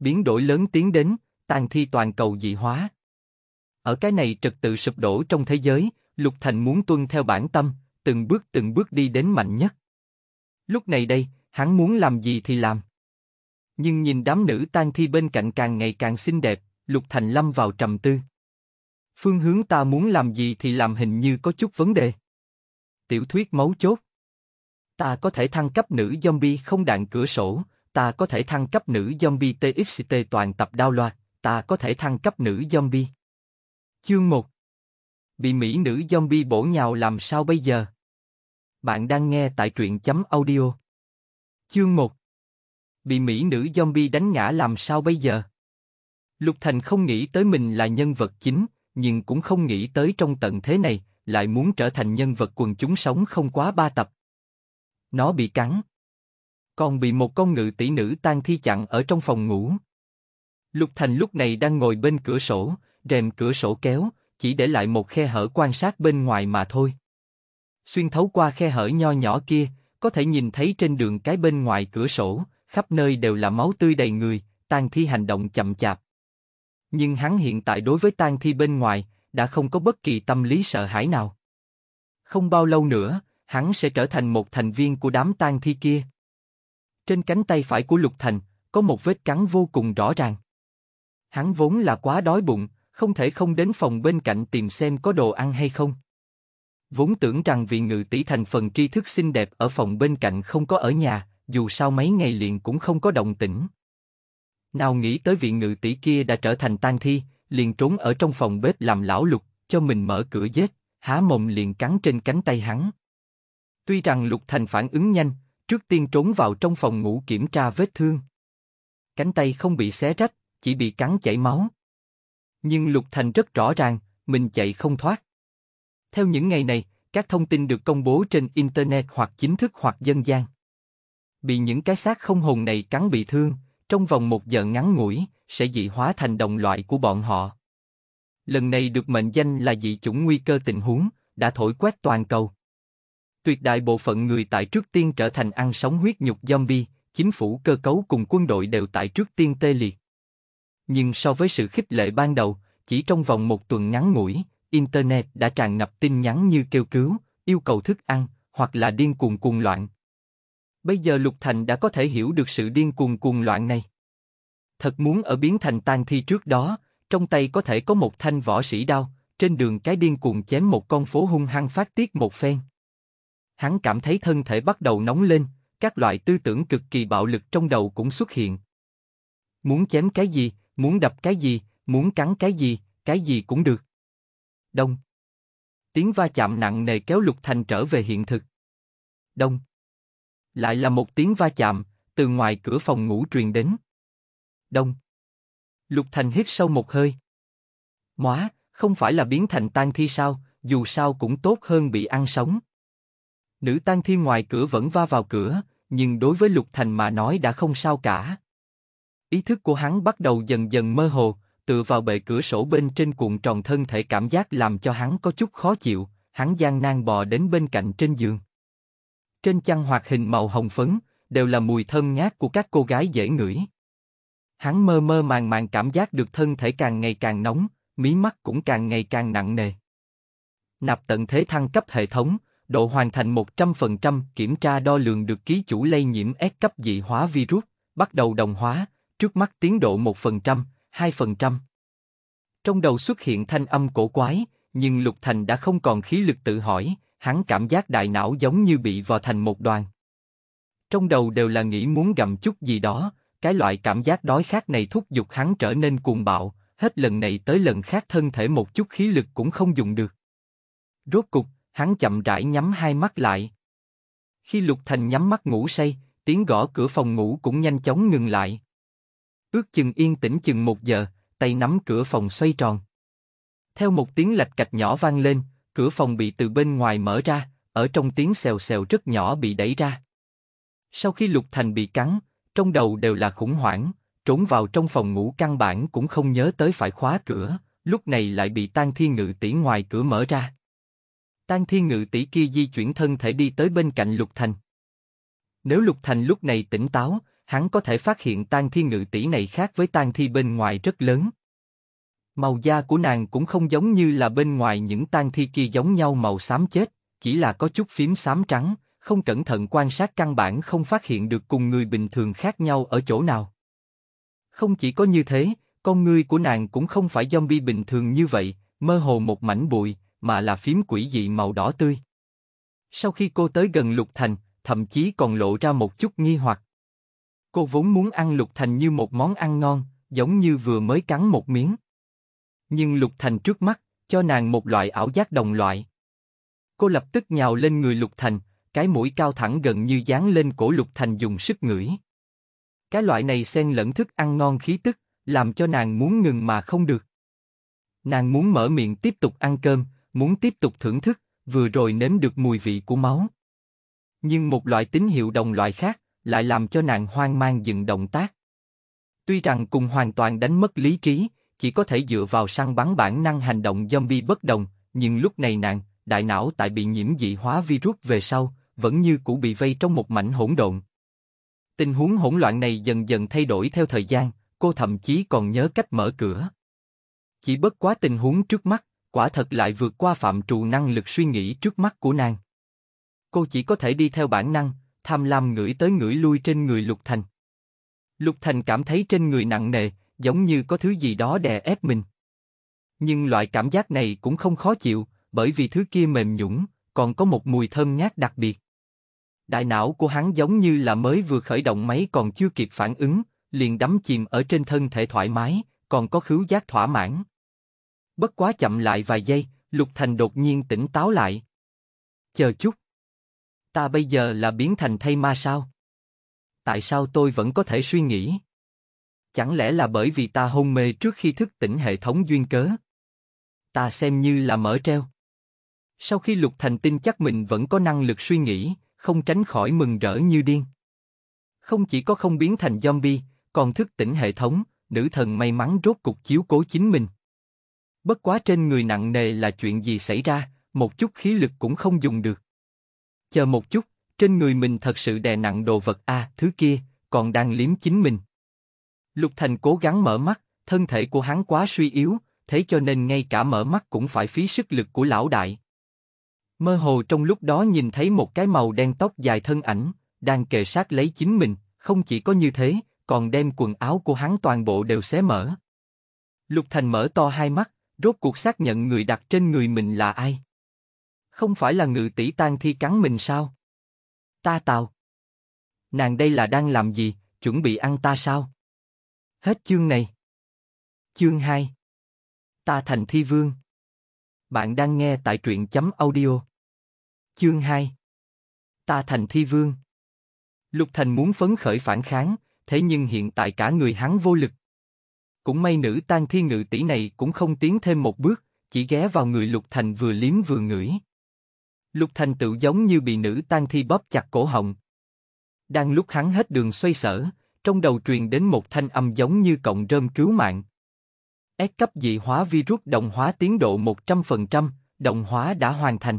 biến đổi lớn tiến đến, tàn thi toàn cầu dị hóa. Ở cái này trật tự sụp đổ trong thế giới, Lục Thành muốn tuân theo bản tâm, từng bước từng bước đi đến mạnh nhất. Lúc này đây, hắn muốn làm gì thì làm. Nhưng nhìn đám nữ tan thi bên cạnh càng ngày càng xinh đẹp, Lục Thành lâm vào trầm tư. Phương hướng ta muốn làm gì thì làm hình như có chút vấn đề. Tiểu thuyết mấu chốt. Ta có thể thăng cấp nữ zombie không đạn cửa sổ, ta có thể thăng cấp nữ zombie TXT toàn tập đao loạt, ta có thể thăng cấp nữ zombie. Chương 1 Bị mỹ nữ zombie bổ nhào làm sao bây giờ? Bạn đang nghe tại truyện chấm audio. Chương 1 Bị mỹ nữ zombie đánh ngã làm sao bây giờ? Lục Thành không nghĩ tới mình là nhân vật chính, nhưng cũng không nghĩ tới trong tận thế này, lại muốn trở thành nhân vật quần chúng sống không quá ba tập. Nó bị cắn, còn bị một con ngự tỷ nữ tan thi chặn ở trong phòng ngủ. Lục Thành lúc này đang ngồi bên cửa sổ, rèm cửa sổ kéo, chỉ để lại một khe hở quan sát bên ngoài mà thôi. Xuyên thấu qua khe hở nho nhỏ kia, có thể nhìn thấy trên đường cái bên ngoài cửa sổ, khắp nơi đều là máu tươi đầy người, Tan thi hành động chậm chạp. Nhưng hắn hiện tại đối với Tan thi bên ngoài, đã không có bất kỳ tâm lý sợ hãi nào. Không bao lâu nữa, hắn sẽ trở thành một thành viên của đám tang thi kia. Trên cánh tay phải của Lục Thành, có một vết cắn vô cùng rõ ràng. Hắn vốn là quá đói bụng, không thể không đến phòng bên cạnh tìm xem có đồ ăn hay không. Vốn tưởng rằng vị ngự tỷ thành phần tri thức xinh đẹp ở phòng bên cạnh không có ở nhà, dù sao mấy ngày liền cũng không có động tĩnh. Nào nghĩ tới vị ngự tỷ kia đã trở thành tan thi, liền trốn ở trong phòng bếp làm lão lục, cho mình mở cửa giết, há mồm liền cắn trên cánh tay hắn. Tuy rằng lục thành phản ứng nhanh, Trước tiên trốn vào trong phòng ngủ kiểm tra vết thương. Cánh tay không bị xé rách, chỉ bị cắn chảy máu. Nhưng Lục Thành rất rõ ràng, mình chạy không thoát. Theo những ngày này, các thông tin được công bố trên Internet hoặc chính thức hoặc dân gian. Bị những cái xác không hồn này cắn bị thương, trong vòng một giờ ngắn ngủi, sẽ dị hóa thành đồng loại của bọn họ. Lần này được mệnh danh là dị chủng nguy cơ tình huống, đã thổi quét toàn cầu tuyệt đại bộ phận người tại trước tiên trở thành ăn sống huyết nhục zombie, chính phủ cơ cấu cùng quân đội đều tại trước tiên tê liệt. Nhưng so với sự khích lệ ban đầu, chỉ trong vòng một tuần ngắn ngủi, Internet đã tràn ngập tin nhắn như kêu cứu, yêu cầu thức ăn, hoặc là điên cuồng cuồng loạn. Bây giờ Lục Thành đã có thể hiểu được sự điên cuồng cuồng loạn này. Thật muốn ở biến thành tang thi trước đó, trong tay có thể có một thanh võ sĩ đao, trên đường cái điên cuồng chém một con phố hung hăng phát tiết một phen. Hắn cảm thấy thân thể bắt đầu nóng lên, các loại tư tưởng cực kỳ bạo lực trong đầu cũng xuất hiện. Muốn chém cái gì, muốn đập cái gì, muốn cắn cái gì, cái gì cũng được. Đông. Tiếng va chạm nặng nề kéo Lục Thành trở về hiện thực. Đông. Lại là một tiếng va chạm, từ ngoài cửa phòng ngủ truyền đến. Đông. Lục Thành hít sâu một hơi. Móa, không phải là biến thành tan thi sao, dù sao cũng tốt hơn bị ăn sống. Nữ tang thi ngoài cửa vẫn va vào cửa, nhưng đối với Lục Thành mà nói đã không sao cả. Ý thức của hắn bắt đầu dần dần mơ hồ, tựa vào bệ cửa sổ bên trên cuộn tròn thân thể cảm giác làm cho hắn có chút khó chịu, hắn gian nan bò đến bên cạnh trên giường. Trên chăn hoạt hình màu hồng phấn, đều là mùi thơm ngát của các cô gái dễ ngửi. Hắn mơ mơ màng màng cảm giác được thân thể càng ngày càng nóng, mí mắt cũng càng ngày càng nặng nề. Nạp tận thế thăng cấp hệ thống, Độ hoàn thành 100%, kiểm tra đo lường được ký chủ lây nhiễm S cấp dị hóa virus, bắt đầu đồng hóa, trước mắt tiến độ 1%, 2%. Trong đầu xuất hiện thanh âm cổ quái, nhưng Lục Thành đã không còn khí lực tự hỏi, hắn cảm giác đại não giống như bị vò thành một đoàn. Trong đầu đều là nghĩ muốn gặm chút gì đó, cái loại cảm giác đói khát này thúc giục hắn trở nên cuồng bạo, hết lần này tới lần khác thân thể một chút khí lực cũng không dùng được. Rốt cục, hắn chậm rãi nhắm hai mắt lại. Khi Lục Thành nhắm mắt ngủ say, tiếng gõ cửa phòng ngủ cũng nhanh chóng ngừng lại. Ước chừng yên tĩnh chừng một giờ, tay nắm cửa phòng xoay tròn. Theo một tiếng lạch cạch nhỏ vang lên, cửa phòng bị từ bên ngoài mở ra, ở trong tiếng xèo xèo rất nhỏ bị đẩy ra. Sau khi Lục Thành bị cắn, trong đầu đều là khủng hoảng, trốn vào trong phòng ngủ căn bản cũng không nhớ tới phải khóa cửa, lúc này lại bị tan thiên ngự tỷ ngoài cửa mở ra. Tang Thiên Ngự tỷ kia di chuyển thân thể đi tới bên cạnh Lục Thành. Nếu Lục Thành lúc này tỉnh táo, hắn có thể phát hiện Tang Thiên Ngự tỷ này khác với Tang Thi bên ngoài rất lớn. Màu da của nàng cũng không giống như là bên ngoài những Tang Thi kia giống nhau màu xám chết, chỉ là có chút phím xám trắng, không cẩn thận quan sát căn bản không phát hiện được cùng người bình thường khác nhau ở chỗ nào. Không chỉ có như thế, con người của nàng cũng không phải zombie bình thường như vậy, mơ hồ một mảnh bụi, mà là phím quỷ dị màu đỏ tươi. Sau khi cô tới gần Lục Thành, thậm chí còn lộ ra một chút nghi hoặc. Cô vốn muốn ăn Lục Thành như một món ăn ngon, giống như vừa mới cắn một miếng. Nhưng Lục Thành trước mắt, cho nàng một loại ảo giác đồng loại. Cô lập tức nhào lên người Lục Thành, cái mũi cao thẳng gần như dán lên cổ Lục Thành dùng sức ngửi. Cái loại này xen lẫn thức ăn ngon khí tức, làm cho nàng muốn ngừng mà không được. Nàng muốn mở miệng tiếp tục ăn cơm, muốn tiếp tục thưởng thức, vừa rồi nếm được mùi vị của máu. Nhưng một loại tín hiệu đồng loại khác lại làm cho nàng hoang mang dừng động tác. Tuy rằng cùng hoàn toàn đánh mất lý trí, chỉ có thể dựa vào săn bắn bản năng hành động zombie bất đồng, nhưng lúc này nàng, đại não tại bị nhiễm dị hóa virus về sau, vẫn như cũ bị vây trong một mảnh hỗn độn. Tình huống hỗn loạn này dần dần thay đổi theo thời gian, cô thậm chí còn nhớ cách mở cửa. Chỉ bất quá tình huống trước mắt, quả thật lại vượt qua phạm trù năng lực suy nghĩ trước mắt của nàng. Cô chỉ có thể đi theo bản năng, tham lam ngửi tới ngửi lui trên người Lục Thành. Lục Thành cảm thấy trên người nặng nề, giống như có thứ gì đó đè ép mình. Nhưng loại cảm giác này cũng không khó chịu, bởi vì thứ kia mềm nhũng, còn có một mùi thơm ngát đặc biệt. Đại não của hắn giống như là mới vừa khởi động máy còn chưa kịp phản ứng, liền đắm chìm ở trên thân thể thoải mái, còn có khứu giác thỏa mãn bất quá chậm lại vài giây, Lục Thành đột nhiên tỉnh táo lại. Chờ chút. Ta bây giờ là biến thành thay ma sao? Tại sao tôi vẫn có thể suy nghĩ? Chẳng lẽ là bởi vì ta hôn mê trước khi thức tỉnh hệ thống duyên cớ? Ta xem như là mở treo. Sau khi Lục Thành tin chắc mình vẫn có năng lực suy nghĩ, không tránh khỏi mừng rỡ như điên. Không chỉ có không biến thành zombie, còn thức tỉnh hệ thống, nữ thần may mắn rốt cục chiếu cố chính mình. Bất quá trên người nặng nề là chuyện gì xảy ra, một chút khí lực cũng không dùng được. Chờ một chút, trên người mình thật sự đè nặng đồ vật a, thứ kia, còn đang liếm chính mình. Lục Thành cố gắng mở mắt, thân thể của hắn quá suy yếu, thế cho nên ngay cả mở mắt cũng phải phí sức lực của lão đại. Mơ hồ trong lúc đó nhìn thấy một cái màu đen tóc dài thân ảnh, đang kề sát lấy chính mình, không chỉ có như thế, còn đem quần áo của hắn toàn bộ đều xé mở. Lục Thành mở to hai mắt, rốt cuộc xác nhận người đặt trên người mình là ai. Không phải là ngự tỷ tan thi cắn mình sao? Ta tào. Nàng đây là đang làm gì, chuẩn bị ăn ta sao? Hết chương này. Chương 2 Ta thành thi vương. Bạn đang nghe tại truyện chấm audio. Chương 2 Ta thành thi vương. Lục Thành muốn phấn khởi phản kháng, thế nhưng hiện tại cả người hắn vô lực. Cũng may nữ tan thi ngự tỷ này cũng không tiến thêm một bước, chỉ ghé vào người Lục Thành vừa liếm vừa ngửi. Lục Thành tự giống như bị nữ tan thi bóp chặt cổ họng. Đang lúc hắn hết đường xoay sở, trong đầu truyền đến một thanh âm giống như cộng rơm cứu mạng. S cấp dị hóa virus đồng hóa tiến độ 100%, đồng hóa đã hoàn thành.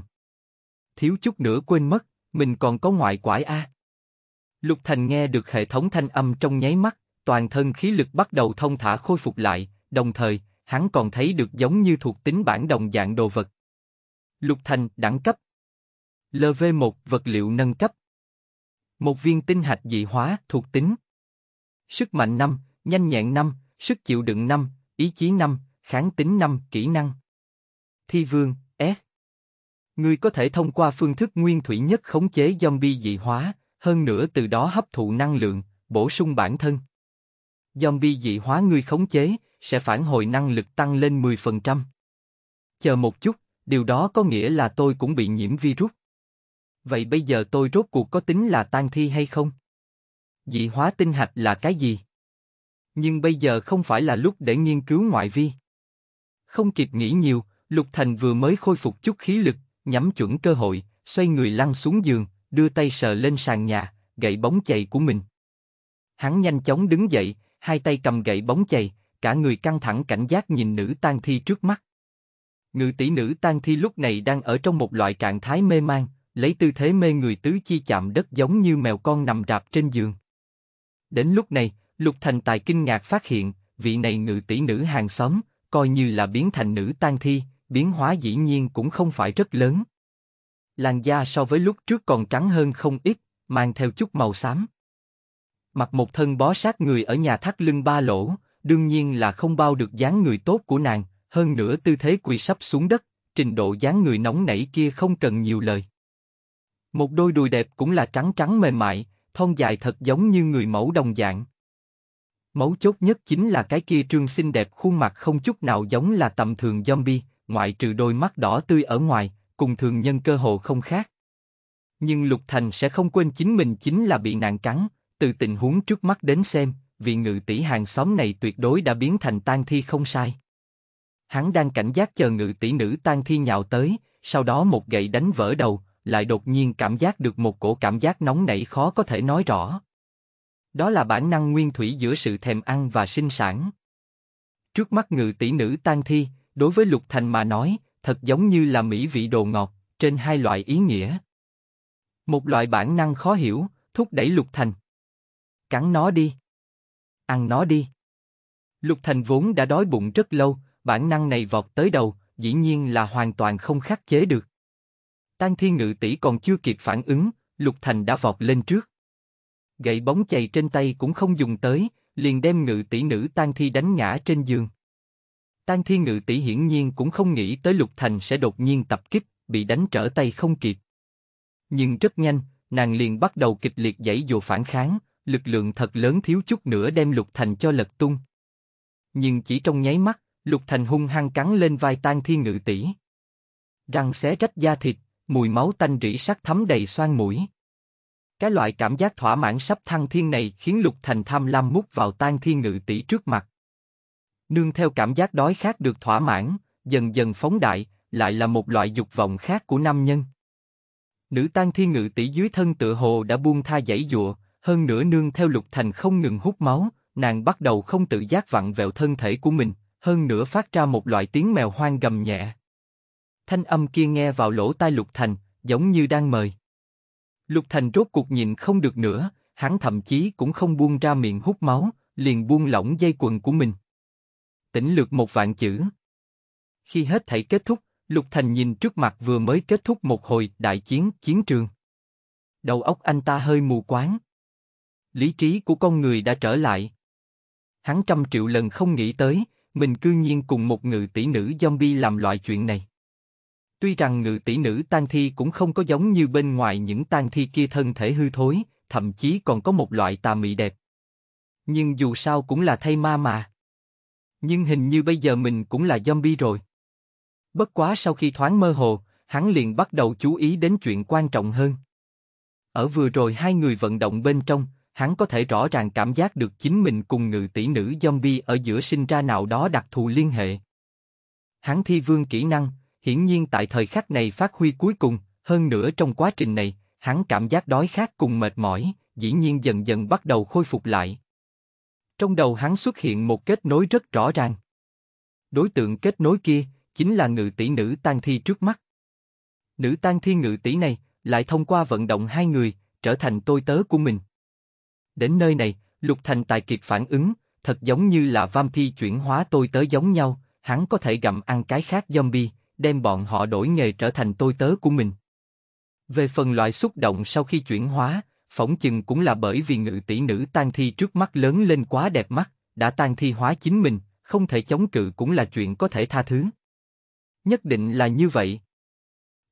Thiếu chút nữa quên mất, mình còn có ngoại quải A. Lục Thành nghe được hệ thống thanh âm trong nháy mắt, toàn thân khí lực bắt đầu thông thả khôi phục lại, đồng thời, hắn còn thấy được giống như thuộc tính bản đồng dạng đồ vật. Lục thành đẳng cấp LV1 vật liệu nâng cấp Một viên tinh hạch dị hóa thuộc tính Sức mạnh 5, nhanh nhẹn 5, sức chịu đựng 5, ý chí 5, kháng tính 5, kỹ năng Thi vương, S Người có thể thông qua phương thức nguyên thủy nhất khống chế zombie dị hóa, hơn nữa từ đó hấp thụ năng lượng, bổ sung bản thân. Zombie dị hóa ngươi khống chế, sẽ phản hồi năng lực tăng lên 10%. Chờ một chút, điều đó có nghĩa là tôi cũng bị nhiễm virus. Vậy bây giờ tôi rốt cuộc có tính là tan thi hay không? Dị hóa tinh hạch là cái gì? Nhưng bây giờ không phải là lúc để nghiên cứu ngoại vi. Không kịp nghĩ nhiều, Lục Thành vừa mới khôi phục chút khí lực, nhắm chuẩn cơ hội, xoay người lăn xuống giường, đưa tay sờ lên sàn nhà, gậy bóng chạy của mình. Hắn nhanh chóng đứng dậy, hai tay cầm gậy bóng chày, cả người căng thẳng cảnh giác nhìn nữ tang thi trước mắt. Ngự tỷ nữ tang thi lúc này đang ở trong một loại trạng thái mê man, lấy tư thế mê người tứ chi chạm đất giống như mèo con nằm rạp trên giường. Đến lúc này, Lục Thành Tài kinh ngạc phát hiện, vị này ngự tỷ nữ hàng xóm, coi như là biến thành nữ tang thi, biến hóa dĩ nhiên cũng không phải rất lớn. Làn da so với lúc trước còn trắng hơn không ít, mang theo chút màu xám mặc một thân bó sát người ở nhà thắt lưng ba lỗ, đương nhiên là không bao được dáng người tốt của nàng, hơn nữa tư thế quỳ sắp xuống đất, trình độ dáng người nóng nảy kia không cần nhiều lời. Một đôi đùi đẹp cũng là trắng trắng mềm mại, thon dài thật giống như người mẫu đồng dạng. Mấu chốt nhất chính là cái kia trương xinh đẹp khuôn mặt không chút nào giống là tầm thường zombie, ngoại trừ đôi mắt đỏ tươi ở ngoài, cùng thường nhân cơ hồ không khác. Nhưng Lục Thành sẽ không quên chính mình chính là bị nàng cắn, từ tình huống trước mắt đến xem, vị ngự tỷ hàng xóm này tuyệt đối đã biến thành tang thi không sai. Hắn đang cảnh giác chờ ngự tỷ nữ tang thi nhào tới, sau đó một gậy đánh vỡ đầu, lại đột nhiên cảm giác được một cổ cảm giác nóng nảy khó có thể nói rõ. Đó là bản năng nguyên thủy giữa sự thèm ăn và sinh sản. Trước mắt ngự tỷ nữ tang thi, đối với Lục Thành mà nói, thật giống như là mỹ vị đồ ngọt, trên hai loại ý nghĩa. Một loại bản năng khó hiểu, thúc đẩy Lục Thành, Cắn nó đi. Ăn nó đi. Lục Thành vốn đã đói bụng rất lâu, bản năng này vọt tới đầu, dĩ nhiên là hoàn toàn không khắc chế được. Tang Thiên Ngự tỷ còn chưa kịp phản ứng, Lục Thành đã vọt lên trước. Gậy bóng chày trên tay cũng không dùng tới, liền đem Ngự tỷ nữ Tang Thi đánh ngã trên giường. Tang Thi Ngự tỷ hiển nhiên cũng không nghĩ tới Lục Thành sẽ đột nhiên tập kích, bị đánh trở tay không kịp. Nhưng rất nhanh, nàng liền bắt đầu kịch liệt giãy dùa phản kháng, lực lượng thật lớn thiếu chút nữa đem Lục Thành cho lật tung. Nhưng chỉ trong nháy mắt, Lục Thành hung hăng cắn lên vai Tan Thiên Ngự tỷ, răng xé rách da thịt, mùi máu tanh rỉ sắc thấm đầy xoang mũi. Cái loại cảm giác thỏa mãn sắp thăng thiên này khiến Lục Thành tham lam mút vào Tan Thiên Ngự tỷ trước mặt. Nương theo cảm giác đói khát được thỏa mãn, dần dần phóng đại, lại là một loại dục vọng khác của nam nhân nữ tan thiên ngự tỷ dưới thân tựa hồ đã buông tha dãy dụa, hơn nữa nương theo Lục Thành không ngừng hút máu, nàng bắt đầu không tự giác vặn vẹo thân thể của mình, hơn nữa phát ra một loại tiếng mèo hoang gầm nhẹ. Thanh âm kia nghe vào lỗ tai Lục Thành, giống như đang mời. Lục Thành rốt cuộc nhìn không được nữa, hắn thậm chí cũng không buông ra miệng hút máu, liền buông lỏng dây quần của mình. Tỉnh lược một vạn chữ. Khi hết thảy kết thúc, Lục Thành nhìn trước mặt vừa mới kết thúc một hồi đại chiến chiến trường. Đầu óc anh ta hơi mù quáng lý trí của con người đã trở lại. Hắn trăm triệu lần không nghĩ tới, mình cư nhiên cùng một ngự tỷ nữ zombie làm loại chuyện này. Tuy rằng ngự tỷ nữ tan thi cũng không có giống như bên ngoài những tan thi kia thân thể hư thối, thậm chí còn có một loại tà mị đẹp. Nhưng dù sao cũng là thay ma mà. Nhưng hình như bây giờ mình cũng là zombie rồi. Bất quá sau khi thoáng mơ hồ, hắn liền bắt đầu chú ý đến chuyện quan trọng hơn. Ở vừa rồi hai người vận động bên trong, hắn có thể rõ ràng cảm giác được chính mình cùng ngự tỷ nữ zombie ở giữa sinh ra nào đó đặc thù liên hệ. Hắn thi vương kỹ năng, hiển nhiên tại thời khắc này phát huy cuối cùng, hơn nữa trong quá trình này, hắn cảm giác đói khát cùng mệt mỏi, dĩ nhiên dần dần bắt đầu khôi phục lại. Trong đầu hắn xuất hiện một kết nối rất rõ ràng. Đối tượng kết nối kia chính là ngự tỷ nữ tang thi trước mắt. Nữ tang thi ngự tỷ này lại thông qua vận động hai người trở thành tôi tớ của mình. Đến nơi này, Lục Thành tài kịp phản ứng, thật giống như là vampi chuyển hóa tôi tớ giống nhau, hắn có thể gặm ăn cái khác zombie, đem bọn họ đổi nghề trở thành tôi tớ của mình. Về phần loại xúc động sau khi chuyển hóa, phỏng chừng cũng là bởi vì ngự tỷ nữ tan thi trước mắt lớn lên quá đẹp mắt, đã tan thi hóa chính mình, không thể chống cự cũng là chuyện có thể tha thứ. Nhất định là như vậy.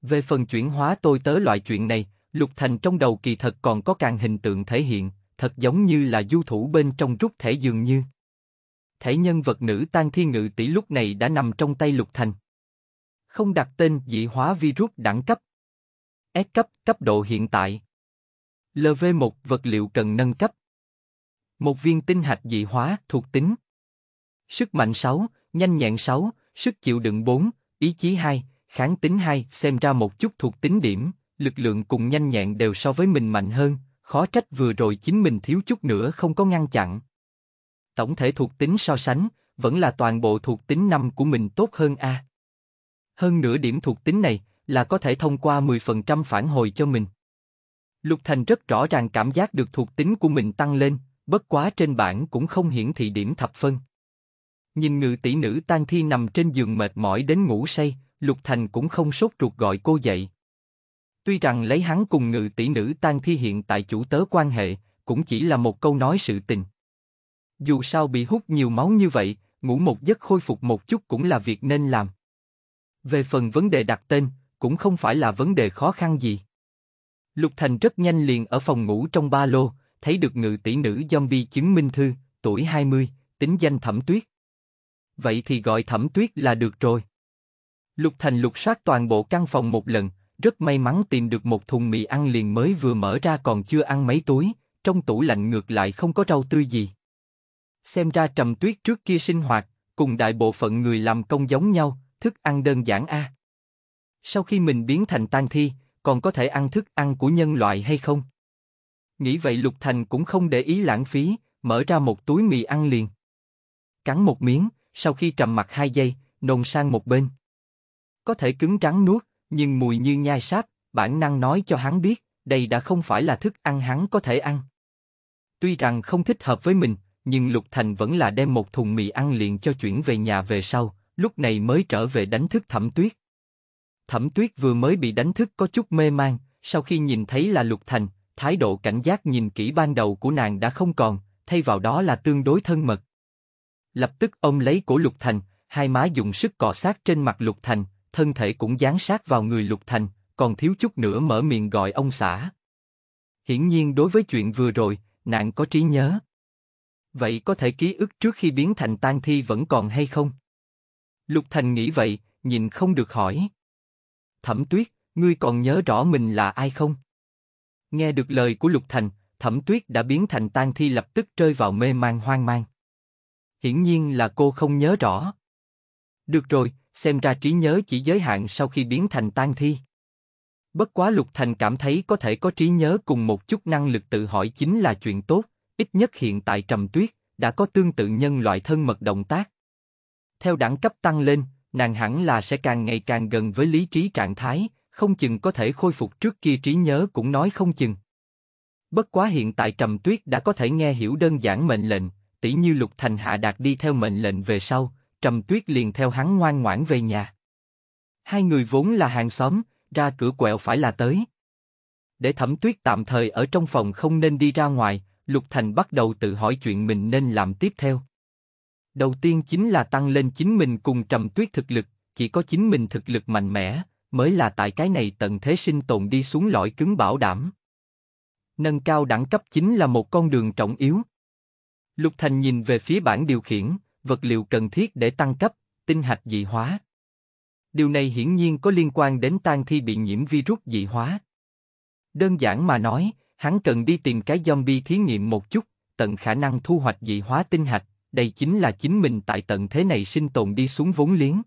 Về phần chuyển hóa tôi tớ loại chuyện này, Lục Thành trong đầu kỳ thật còn có càng hình tượng thể hiện, thật giống như là du thủ bên trong rút thể dường như. Thể nhân vật nữ tan thi ngự tỷ lúc này đã nằm trong tay Lục Thành. Không đặt tên dị hóa virus đẳng cấp. S cấp, cấp độ hiện tại. LV1 vật liệu cần nâng cấp. Một viên tinh hạch dị hóa thuộc tính. Sức mạnh 6, nhanh nhẹn 6, sức chịu đựng 4, ý chí 2, kháng tính 2, xem ra một chút thuộc tính điểm, lực lượng cùng nhanh nhẹn đều so với mình mạnh hơn, khó trách vừa rồi chính mình thiếu chút nữa không có ngăn chặn. Tổng thể thuộc tính so sánh, vẫn là toàn bộ thuộc tính năm của mình tốt hơn a. Hơn nửa điểm thuộc tính này là có thể thông qua 10% phản hồi cho mình. Lục Thành rất rõ ràng cảm giác được thuộc tính của mình tăng lên, bất quá trên bảng cũng không hiển thị điểm thập phân. Nhìn ngự tỷ nữ tan thi nằm trên giường mệt mỏi đến ngủ say, Lục Thành cũng không sốt ruột gọi cô dậy. Tuy rằng lấy hắn cùng ngự tỷ nữ tan thi hiện tại chủ tớ quan hệ, cũng chỉ là một câu nói sự tình. Dù sao bị hút nhiều máu như vậy, ngủ một giấc khôi phục một chút cũng là việc nên làm. Về phần vấn đề đặt tên, cũng không phải là vấn đề khó khăn gì. Lục Thành rất nhanh liền ở phòng ngủ trong ba lô, thấy được ngự tỷ nữ zombie chứng minh thư, tuổi 20, tính danh Thẩm Tuyết. Vậy thì gọi Thẩm Tuyết là được rồi. Lục Thành lục soát toàn bộ căn phòng một lần, rất may mắn tìm được một thùng mì ăn liền mới vừa mở ra còn chưa ăn mấy túi, trong tủ lạnh ngược lại không có rau tươi gì. Xem ra trầm tuyết trước kia sinh hoạt, cùng đại bộ phận người làm công giống nhau, thức ăn đơn giản a. À. Sau khi mình biến thành tan thi, còn có thể ăn thức ăn của nhân loại hay không? Nghĩ vậy Lục Thành cũng không để ý lãng phí, mở ra một túi mì ăn liền. Cắn một miếng, sau khi trầm mặt hai giây, nôn sang một bên. Có thể cứng trắng nuốt, nhưng mùi như nhai sáp, bản năng nói cho hắn biết, đây đã không phải là thức ăn hắn có thể ăn. Tuy rằng không thích hợp với mình, nhưng Lục Thành vẫn là đem một thùng mì ăn liền cho chuyển về nhà về sau, lúc này mới trở về đánh thức Thẩm Tuyết. Thẩm Tuyết vừa mới bị đánh thức có chút mê man, sau khi nhìn thấy là Lục Thành, thái độ cảnh giác nhìn kỹ ban đầu của nàng đã không còn, thay vào đó là tương đối thân mật. Lập tức ôm lấy cổ Lục Thành, hai má dùng sức cọ sát trên mặt Lục Thành, thân thể cũng dán sát vào người Lục Thành, còn thiếu chút nữa mở miệng gọi ông xã. Hiển nhiên đối với chuyện vừa rồi, nạn có trí nhớ. Vậy có thể ký ức trước khi biến thành tan thi vẫn còn hay không? Lục Thành nghĩ vậy, nhìn không được hỏi. Thẩm Tuyết, ngươi còn nhớ rõ mình là ai không? Nghe được lời của Lục Thành, Thẩm Tuyết đã biến thành tan thi lập tức rơi vào mê man hoang mang. Hiển nhiên là cô không nhớ rõ. Được rồi, xem ra trí nhớ chỉ giới hạn sau khi biến thành tan thi. Bất quá Lục Thành cảm thấy có thể có trí nhớ cùng một chút năng lực tự hỏi chính là chuyện tốt, ít nhất hiện tại Trầm Tuyết đã có tương tự nhân loại thân mật động tác. Theo đẳng cấp tăng lên, nàng hẳn là sẽ càng ngày càng gần với lý trí trạng thái, không chừng có thể khôi phục trước kia trí nhớ cũng nói không chừng. Bất quá hiện tại Trầm Tuyết đã có thể nghe hiểu đơn giản mệnh lệnh, tỉ như Lục Thành hạ đạt đi theo mệnh lệnh về sau, Trầm Tuyết liền theo hắn ngoan ngoãn về nhà. Hai người vốn là hàng xóm, ra cửa quẹo phải là tới. Để Thẩm Tuyết tạm thời ở trong phòng không nên đi ra ngoài, Lục Thành bắt đầu tự hỏi chuyện mình nên làm tiếp theo. Đầu tiên chính là tăng lên chính mình cùng Trầm Tuyết thực lực, chỉ có chính mình thực lực mạnh mẽ, mới là tại cái này tận thế sinh tồn đi xuống lõi cứng bảo đảm. Nâng cao đẳng cấp chính là một con đường trọng yếu. Lục Thành nhìn về phía bảng điều khiển, vật liệu cần thiết để tăng cấp, tinh hạch dị hóa. Điều này hiển nhiên có liên quan đến tang thi bị nhiễm virus dị hóa. Đơn giản mà nói, hắn cần đi tìm cái zombie thí nghiệm một chút, tận khả năng thu hoạch dị hóa tinh hạch, đây chính là chính mình tại tận thế này sinh tồn đi xuống vốn liếng.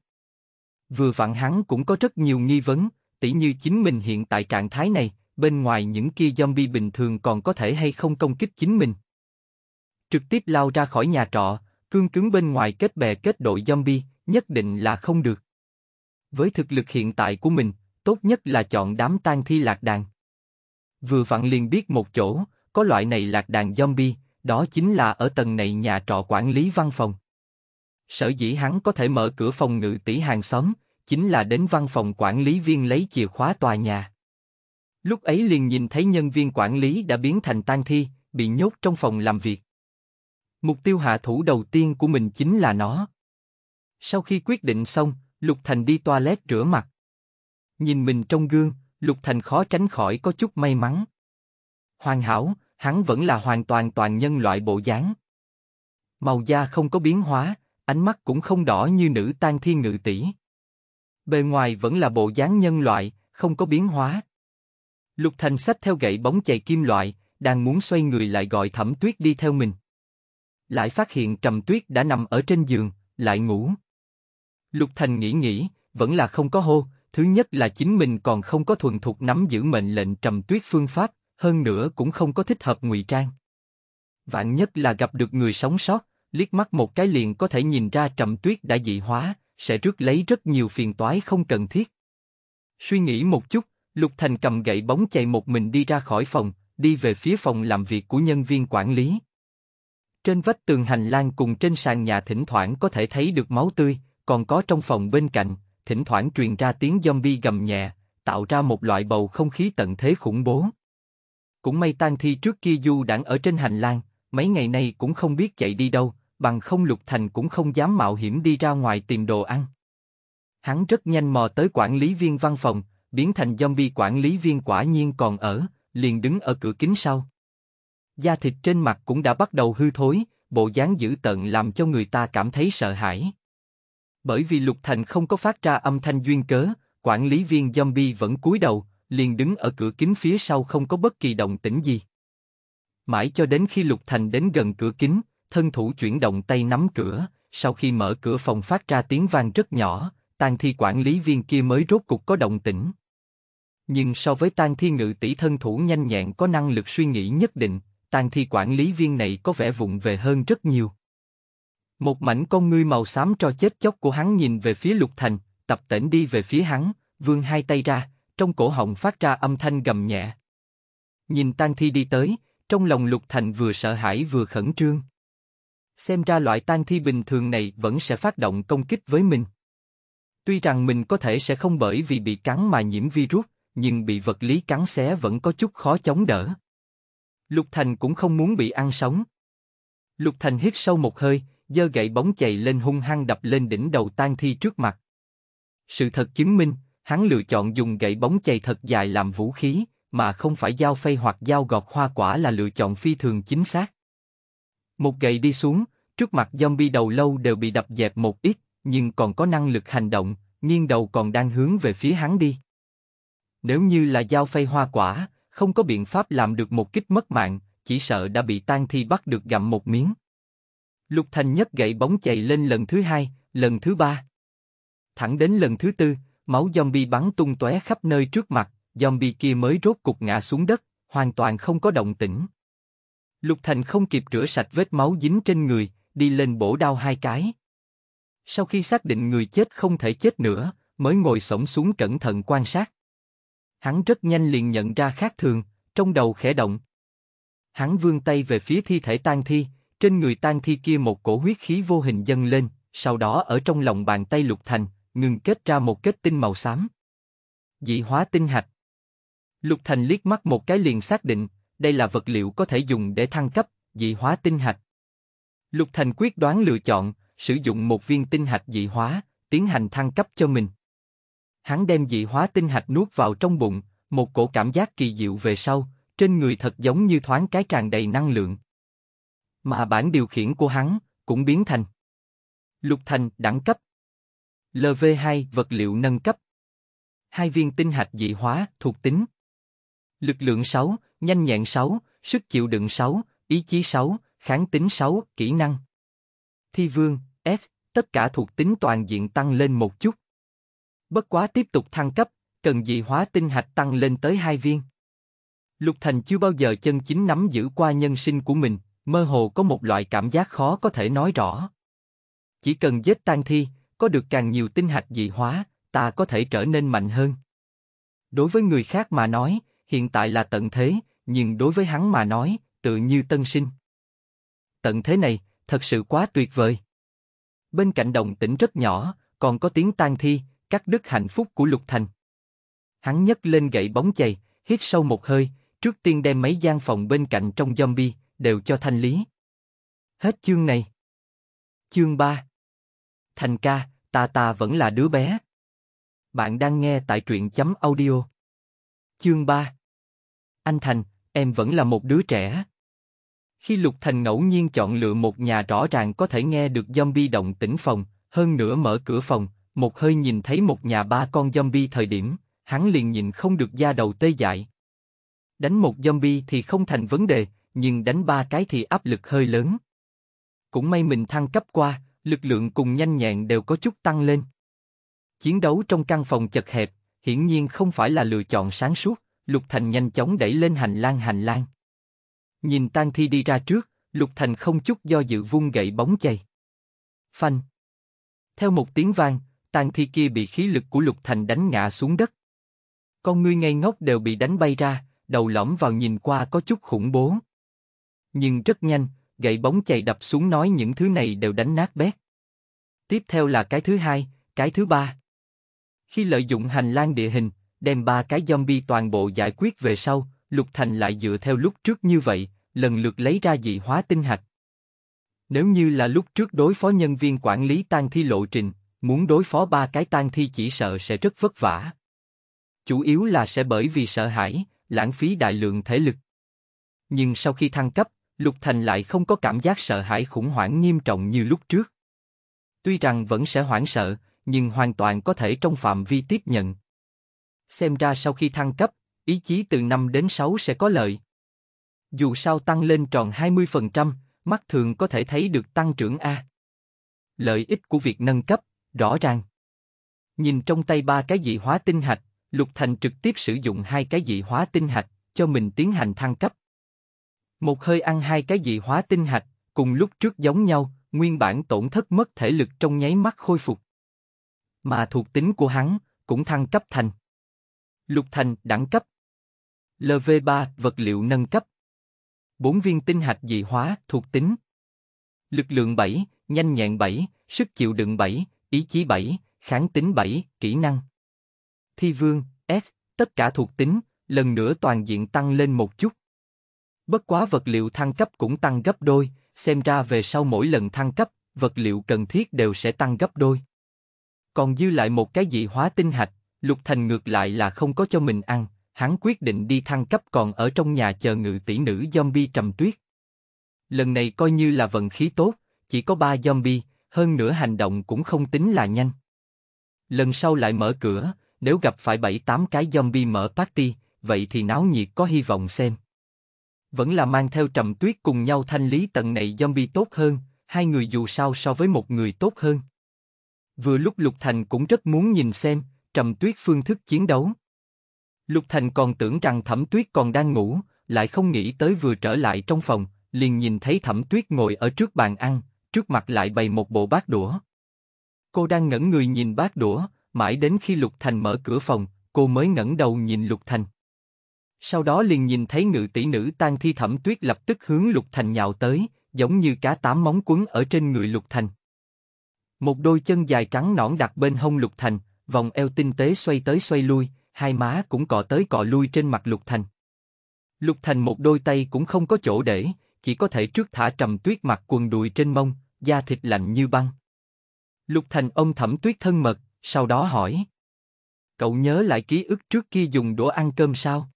Vừa vặn hắn cũng có rất nhiều nghi vấn, tỉ như chính mình hiện tại trạng thái này, bên ngoài những kia zombie bình thường còn có thể hay không công kích chính mình. Trực tiếp lao ra khỏi nhà trọ, Cương cứng bên ngoài kết bè kết đội zombie, nhất định là không được. Với thực lực hiện tại của mình, tốt nhất là chọn đám tang thi lạc đàn. Vừa vặn liền biết một chỗ, có loại này lạc đàn zombie, đó chính là ở tầng này nhà trọ quản lý văn phòng. Sở dĩ hắn có thể mở cửa phòng ngự tỷ hàng xóm, chính là đến văn phòng quản lý viên lấy chìa khóa tòa nhà. Lúc ấy liền nhìn thấy nhân viên quản lý đã biến thành tang thi, bị nhốt trong phòng làm việc. Mục tiêu hạ thủ đầu tiên của mình chính là nó. Sau khi quyết định xong, Lục Thành đi toilet rửa mặt. Nhìn mình trong gương, Lục Thành khó tránh khỏi có chút may mắn. Hoàn hảo, hắn vẫn là hoàn toàn toàn nhân loại bộ dáng. Màu da không có biến hóa, ánh mắt cũng không đỏ như nữ tan thiên ngự tỷ. Bề ngoài vẫn là bộ dáng nhân loại, không có biến hóa. Lục Thành xách theo gậy bóng chày kim loại, đang muốn xoay người lại gọi Thẩm Tuyết đi theo mình lại phát hiện Trầm Tuyết đã nằm ở trên giường, lại ngủ. Lục Thành nghĩ nghĩ, vẫn là không có hô, thứ nhất là chính mình còn không có thuần thục nắm giữ mệnh lệnh Trầm Tuyết phương pháp, hơn nữa cũng không có thích hợp ngụy trang. Vạn nhất là gặp được người sống sót, liếc mắt một cái liền có thể nhìn ra Trầm Tuyết đã dị hóa, sẽ rước lấy rất nhiều phiền toái không cần thiết. Suy nghĩ một chút, Lục Thành cầm gậy bóng chạy một mình đi ra khỏi phòng, đi về phía phòng làm việc của nhân viên quản lý. Trên vách tường hành lang cùng trên sàn nhà thỉnh thoảng có thể thấy được máu tươi, còn có trong phòng bên cạnh, thỉnh thoảng truyền ra tiếng zombie gầm nhẹ, tạo ra một loại bầu không khí tận thế khủng bố. Cũng may tang thi trước kia du đang ở trên hành lang, mấy ngày nay cũng không biết chạy đi đâu, bằng không lục thành cũng không dám mạo hiểm đi ra ngoài tìm đồ ăn. Hắn rất nhanh mò tới quản lý viên văn phòng, biến thành zombie quản lý viên quả nhiên còn ở, liền đứng ở cửa kính sau. Da thịt trên mặt cũng đã bắt đầu hư thối, bộ dáng dữ tợn làm cho người ta cảm thấy sợ hãi. Bởi vì Lục Thành không có phát ra âm thanh duyên cớ, quản lý viên zombie vẫn cúi đầu, liền đứng ở cửa kính phía sau không có bất kỳ động tĩnh gì. Mãi cho đến khi Lục Thành đến gần cửa kính, thân thủ chuyển động tay nắm cửa, sau khi mở cửa phòng phát ra tiếng vang rất nhỏ, tang thi quản lý viên kia mới rốt cục có động tĩnh. Nhưng so với tang thi ngự tỷ thân thủ nhanh nhẹn có năng lực suy nghĩ nhất định, tang thi quản lý viên này có vẻ vụng về hơn rất nhiều. Một mảnh con ngươi màu xám cho chết chóc của hắn nhìn về phía lục thành, tập tễnh đi về phía hắn, vươn hai tay ra, trong cổ họng phát ra âm thanh gầm nhẹ. Nhìn tang thi đi tới, trong lòng lục thành vừa sợ hãi vừa khẩn trương. Xem ra loại tang thi bình thường này vẫn sẽ phát động công kích với mình. Tuy rằng mình có thể sẽ không bởi vì bị cắn mà nhiễm virus, nhưng bị vật lý cắn xé vẫn có chút khó chống đỡ. Lục Thành cũng không muốn bị ăn sống. Lục Thành hít sâu một hơi, giơ gậy bóng chày lên hung hăng đập lên đỉnh đầu tan thi trước mặt. Sự thật chứng minh, hắn lựa chọn dùng gậy bóng chày thật dài làm vũ khí, mà không phải dao phay hoặc dao gọt hoa quả là lựa chọn phi thường chính xác. Một gậy đi xuống, trước mặt zombie đầu lâu đều bị đập dẹp một ít, nhưng còn có năng lực hành động, nghiêng đầu còn đang hướng về phía hắn đi. Nếu như là dao phay hoa quả, không có biện pháp làm được một kích mất mạng, chỉ sợ đã bị tan thi bắt được gặm một miếng. Lục Thành nhất gậy bóng chạy lên lần thứ hai, lần thứ ba. Thẳng đến lần thứ tư, máu zombie bắn tung tóe khắp nơi trước mặt, zombie kia mới rốt cục ngã xuống đất, hoàn toàn không có động tĩnh. Lục Thành không kịp rửa sạch vết máu dính trên người, đi lên bổ đao hai cái. Sau khi xác định người chết không thể chết nữa, mới ngồi sổng xuống cẩn thận quan sát. Hắn rất nhanh liền nhận ra khác thường, trong đầu khẽ động. Hắn vươn tay về phía thi thể tan thi, trên người tan thi kia một cổ huyết khí vô hình dâng lên, sau đó ở trong lòng bàn tay lục thành, ngừng kết ra một kết tinh màu xám. Dị hóa tinh hạch. Lục thành liếc mắt một cái liền xác định, đây là vật liệu có thể dùng để thăng cấp, dị hóa tinh hạch. Lục thành quyết đoán lựa chọn, sử dụng một viên tinh hạch dị hóa, tiến hành thăng cấp cho mình hắn đem dị hóa tinh hạch nuốt vào trong bụng, một cổ cảm giác kỳ diệu về sau, trên người thật giống như thoáng cái tràn đầy năng lượng. Mà bản điều khiển của hắn cũng biến thành lục thành đẳng cấp, LV2 vật liệu nâng cấp, hai viên tinh hạch dị hóa thuộc tính, lực lượng 6, nhanh nhẹn 6, sức chịu đựng 6, ý chí 6, kháng tính 6, kỹ năng. Thi vương, F, tất cả thuộc tính toàn diện tăng lên một chút. Bất quá tiếp tục thăng cấp, cần dị hóa tinh hạch tăng lên tới hai viên. Lục Thành chưa bao giờ chân chính nắm giữ qua nhân sinh của mình, mơ hồ có một loại cảm giác khó có thể nói rõ. Chỉ cần giết tan thi, có được càng nhiều tinh hạch dị hóa, ta có thể trở nên mạnh hơn. Đối với người khác mà nói, hiện tại là tận thế, nhưng đối với hắn mà nói, tự như tân sinh. Tận thế này, thật sự quá tuyệt vời. Bên cạnh đồng tỉnh rất nhỏ, còn có tiếng tan thi, cắt đứt hạnh phúc của Lục Thành. Hắn nhấc lên gậy bóng chày, hít sâu một hơi, trước tiên đem mấy gian phòng bên cạnh trong zombie, đều cho thanh lý. Hết chương này. Chương 3 Thành ca, ta ta vẫn là đứa bé. Bạn đang nghe tại truyện chấm audio. Chương 3 Anh Thành, em vẫn là một đứa trẻ. Khi Lục Thành ngẫu nhiên chọn lựa một nhà rõ ràng có thể nghe được zombie động tĩnh phòng, hơn nữa mở cửa phòng, một hơi nhìn thấy một nhà ba con zombie thời điểm, hắn liền nhìn không được da đầu tê dại. Đánh một zombie thì không thành vấn đề, nhưng đánh ba cái thì áp lực hơi lớn. Cũng may mình thăng cấp qua, lực lượng cùng nhanh nhẹn đều có chút tăng lên. Chiến đấu trong căn phòng chật hẹp, hiển nhiên không phải là lựa chọn sáng suốt, Lục Thành nhanh chóng đẩy lên hành lang hành lang. Nhìn tang thi đi ra trước, Lục Thành không chút do dự vung gậy bóng chày. Phanh. Theo một tiếng vang, tang thi kia bị khí lực của Lục Thành đánh ngã xuống đất. Con ngươi ngây ngốc đều bị đánh bay ra, đầu lõm vào nhìn qua có chút khủng bố. Nhưng rất nhanh, gậy bóng chày đập xuống nói những thứ này đều đánh nát bét. Tiếp theo là cái thứ hai, cái thứ ba. Khi lợi dụng hành lang địa hình, đem ba cái zombie toàn bộ giải quyết về sau, Lục Thành lại dựa theo lúc trước như vậy, lần lượt lấy ra dị hóa tinh hạch. Nếu như là lúc trước đối phó nhân viên quản lý tang thi lộ trình, Muốn đối phó ba cái tang thi chỉ sợ sẽ rất vất vả. Chủ yếu là sẽ bởi vì sợ hãi, lãng phí đại lượng thể lực. Nhưng sau khi thăng cấp, Lục Thành lại không có cảm giác sợ hãi khủng hoảng nghiêm trọng như lúc trước. Tuy rằng vẫn sẽ hoảng sợ, nhưng hoàn toàn có thể trong phạm vi tiếp nhận. Xem ra sau khi thăng cấp, ý chí từ 5 đến 6 sẽ có lợi. Dù sao tăng lên tròn 20%, mắt thường có thể thấy được tăng trưởng A. Lợi ích của việc nâng cấp Rõ ràng. Nhìn trong tay ba cái dị hóa tinh hạch, Lục Thành trực tiếp sử dụng hai cái dị hóa tinh hạch cho mình tiến hành thăng cấp. Một hơi ăn hai cái dị hóa tinh hạch, cùng lúc trước giống nhau, nguyên bản tổn thất mất thể lực trong nháy mắt khôi phục. Mà thuộc tính của hắn cũng thăng cấp thành Lục Thành đẳng cấp LV3 vật liệu nâng cấp bốn viên tinh hạch dị hóa thuộc tính Lực lượng 7, nhanh nhẹn 7, sức chịu đựng 7, ý chí 7, kháng tính 7, kỹ năng. Thi vương, S, tất cả thuộc tính, lần nữa toàn diện tăng lên một chút. Bất quá vật liệu thăng cấp cũng tăng gấp đôi, xem ra về sau mỗi lần thăng cấp, vật liệu cần thiết đều sẽ tăng gấp đôi. Còn dư lại một cái dị hóa tinh hạch, Lục Thành ngược lại là không có cho mình ăn, hắn quyết định đi thăng cấp còn ở trong nhà chờ ngự tỷ nữ zombie trầm tuyết. Lần này coi như là vận khí tốt, chỉ có ba zombie, hơn nữa hành động cũng không tính là nhanh. Lần sau lại mở cửa, nếu gặp phải bảy tám cái zombie mở party, vậy thì náo nhiệt có hy vọng xem. Vẫn là mang theo trầm tuyết cùng nhau thanh lý tận này zombie tốt hơn, hai người dù sao so với một người tốt hơn. Vừa lúc Lục Thành cũng rất muốn nhìn xem, trầm tuyết phương thức chiến đấu. Lục Thành còn tưởng rằng thẩm tuyết còn đang ngủ, lại không nghĩ tới vừa trở lại trong phòng, liền nhìn thấy thẩm tuyết ngồi ở trước bàn ăn, trước mặt lại bày một bộ bát đũa. Cô đang ngẩn người nhìn bát đũa, mãi đến khi Lục Thành mở cửa phòng, cô mới ngẩng đầu nhìn Lục Thành. Sau đó liền nhìn thấy ngự tỷ nữ tan thi thẩm tuyết lập tức hướng Lục Thành nhào tới, giống như cá tám móng quấn ở trên người Lục Thành. Một đôi chân dài trắng nõn đặt bên hông Lục Thành, vòng eo tinh tế xoay tới xoay lui, hai má cũng cọ tới cọ lui trên mặt Lục Thành. Lục Thành một đôi tay cũng không có chỗ để, chỉ có thể trước thả trầm tuyết mặc quần đùi trên mông, da thịt lạnh như băng. Lục Thành ôm thẩm tuyết thân mật, sau đó hỏi. Cậu nhớ lại ký ức trước kia dùng đũa ăn cơm sao?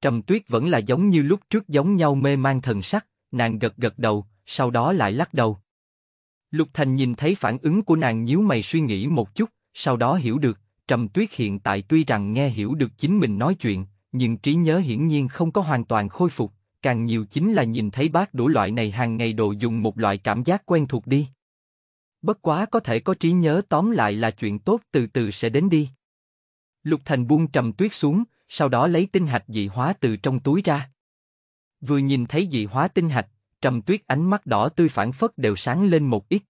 Trầm tuyết vẫn là giống như lúc trước giống nhau mê mang thần sắc, nàng gật gật đầu, sau đó lại lắc đầu. Lục Thành nhìn thấy phản ứng của nàng nhíu mày suy nghĩ một chút, sau đó hiểu được, Trầm Tuyết hiện tại tuy rằng nghe hiểu được chính mình nói chuyện, nhưng trí nhớ hiển nhiên không có hoàn toàn khôi phục, càng nhiều chính là nhìn thấy bác đủ loại này hàng ngày đồ dùng một loại cảm giác quen thuộc đi. Bất quá có thể có trí nhớ tóm lại là chuyện tốt từ từ sẽ đến đi. Lục Thành buông trầm tuyết xuống, sau đó lấy tinh hạch dị hóa từ trong túi ra. Vừa nhìn thấy dị hóa tinh hạch, trầm tuyết ánh mắt đỏ tươi phản phất đều sáng lên một ít.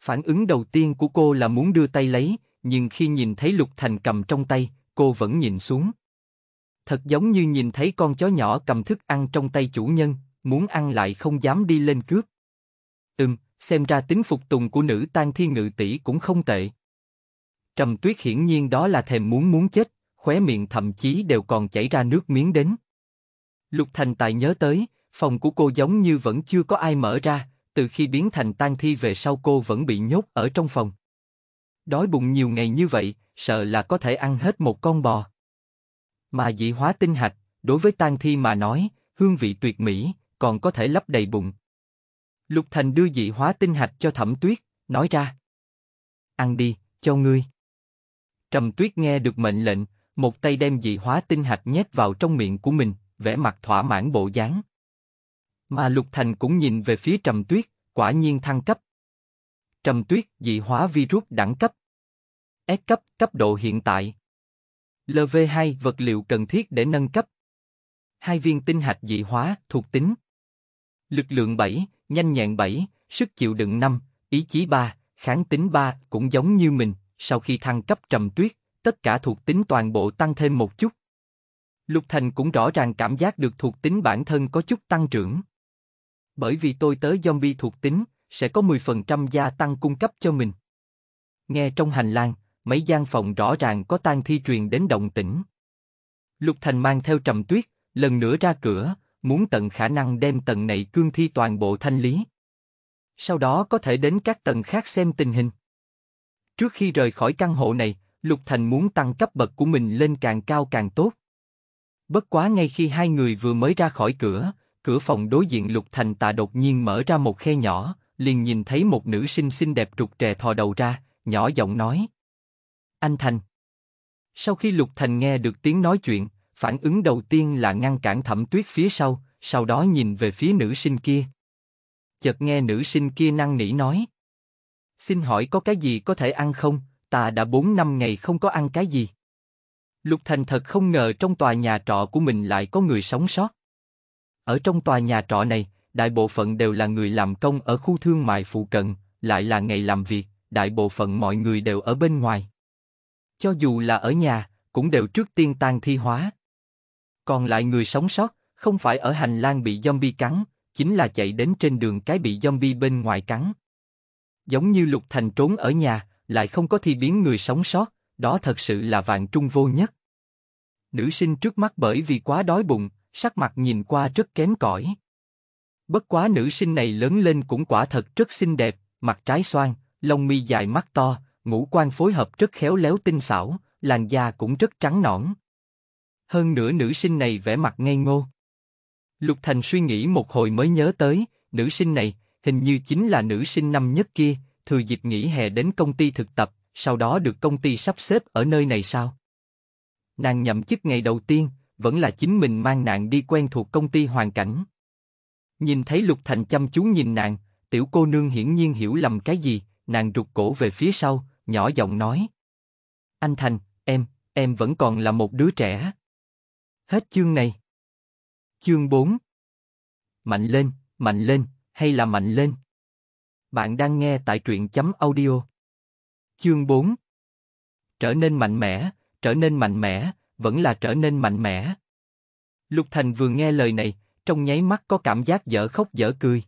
Phản ứng đầu tiên của cô là muốn đưa tay lấy, nhưng khi nhìn thấy Lục Thành cầm trong tay, cô vẫn nhìn xuống thật giống như nhìn thấy con chó nhỏ cầm thức ăn trong tay chủ nhân, muốn ăn lại không dám đi lên cướp. Ừm, xem ra tính phục tùng của nữ tan thiên ngự tỷ cũng không tệ. Trầm tuyết hiển nhiên đó là thèm muốn muốn chết, khóe miệng thậm chí đều còn chảy ra nước miếng đến. Lục Thành Tài nhớ tới, phòng của cô giống như vẫn chưa có ai mở ra, từ khi biến thành tan thi về sau cô vẫn bị nhốt ở trong phòng. Đói bụng nhiều ngày như vậy, sợ là có thể ăn hết một con bò. Mà dị hóa tinh hạch, đối với tang thi mà nói, hương vị tuyệt mỹ, còn có thể lấp đầy bụng. Lục Thành đưa dị hóa tinh hạch cho Thẩm Tuyết, nói ra. Ăn đi, cho ngươi. Trầm Tuyết nghe được mệnh lệnh, một tay đem dị hóa tinh hạch nhét vào trong miệng của mình, vẻ mặt thỏa mãn bộ dáng. Mà Lục Thành cũng nhìn về phía Trầm Tuyết, quả nhiên thăng cấp. Trầm Tuyết dị hóa virus đẳng cấp. S cấp, cấp độ hiện tại, LV2 vật liệu cần thiết để nâng cấp. Hai viên tinh hạch dị hóa, thuộc tính. Lực lượng 7, nhanh nhẹn 7, sức chịu đựng 5, ý chí 3, kháng tính 3 cũng giống như mình, sau khi thăng cấp trầm tuyết, tất cả thuộc tính toàn bộ tăng thêm một chút. Lục Thành cũng rõ ràng cảm giác được thuộc tính bản thân có chút tăng trưởng. Bởi vì tôi tới zombie thuộc tính, sẽ có 10% gia tăng cung cấp cho mình. Nghe trong hành lang, mấy gian phòng rõ ràng có tang thi truyền đến động tĩnh. Lục Thành mang theo trầm tuyết, lần nữa ra cửa, muốn tận khả năng đem tầng này cương thi toàn bộ thanh lý. Sau đó có thể đến các tầng khác xem tình hình. Trước khi rời khỏi căn hộ này, Lục Thành muốn tăng cấp bậc của mình lên càng cao càng tốt. Bất quá ngay khi hai người vừa mới ra khỏi cửa, cửa phòng đối diện Lục Thành tạ đột nhiên mở ra một khe nhỏ, liền nhìn thấy một nữ sinh xinh đẹp trục trè thò đầu ra, nhỏ giọng nói. Anh Thành. Sau khi Lục Thành nghe được tiếng nói chuyện, phản ứng đầu tiên là ngăn cản Thẩm Tuyết phía sau, sau đó nhìn về phía nữ sinh kia. Chợt nghe nữ sinh kia năn nỉ nói: Xin hỏi có cái gì có thể ăn không? Ta đã 4 năm ngày không có ăn cái gì. Lục Thành thật không ngờ trong tòa nhà trọ của mình lại có người sống sót. Ở trong tòa nhà trọ này, đại bộ phận đều là người làm công ở khu thương mại phụ cận, lại là ngày làm việc, đại bộ phận mọi người đều ở bên ngoài cho dù là ở nhà, cũng đều trước tiên tan thi hóa. Còn lại người sống sót, không phải ở hành lang bị zombie cắn, chính là chạy đến trên đường cái bị zombie bên ngoài cắn. Giống như Lục Thành trốn ở nhà, lại không có thi biến người sống sót, đó thật sự là vạn trung vô nhất. Nữ sinh trước mắt bởi vì quá đói bụng, sắc mặt nhìn qua rất kém cỏi. Bất quá nữ sinh này lớn lên cũng quả thật rất xinh đẹp, mặt trái xoan, lông mi dài mắt to, ngũ quan phối hợp rất khéo léo tinh xảo, làn da cũng rất trắng nõn. Hơn nữa nữ sinh này vẻ mặt ngây ngô. Lục Thành suy nghĩ một hồi mới nhớ tới, nữ sinh này hình như chính là nữ sinh năm nhất kia, thừa dịp nghỉ hè đến công ty thực tập, sau đó được công ty sắp xếp ở nơi này sao? Nàng nhậm chức ngày đầu tiên, vẫn là chính mình mang nàng đi quen thuộc công ty hoàn cảnh. Nhìn thấy Lục Thành chăm chú nhìn nàng, tiểu cô nương hiển nhiên hiểu lầm cái gì, nàng rụt cổ về phía sau, nhỏ giọng nói. Anh Thành, em, em vẫn còn là một đứa trẻ. Hết chương này. Chương 4 Mạnh lên, mạnh lên, hay là mạnh lên? Bạn đang nghe tại truyện chấm audio. Chương 4 Trở nên mạnh mẽ, trở nên mạnh mẽ, vẫn là trở nên mạnh mẽ. Lục Thành vừa nghe lời này, trong nháy mắt có cảm giác dở khóc dở cười.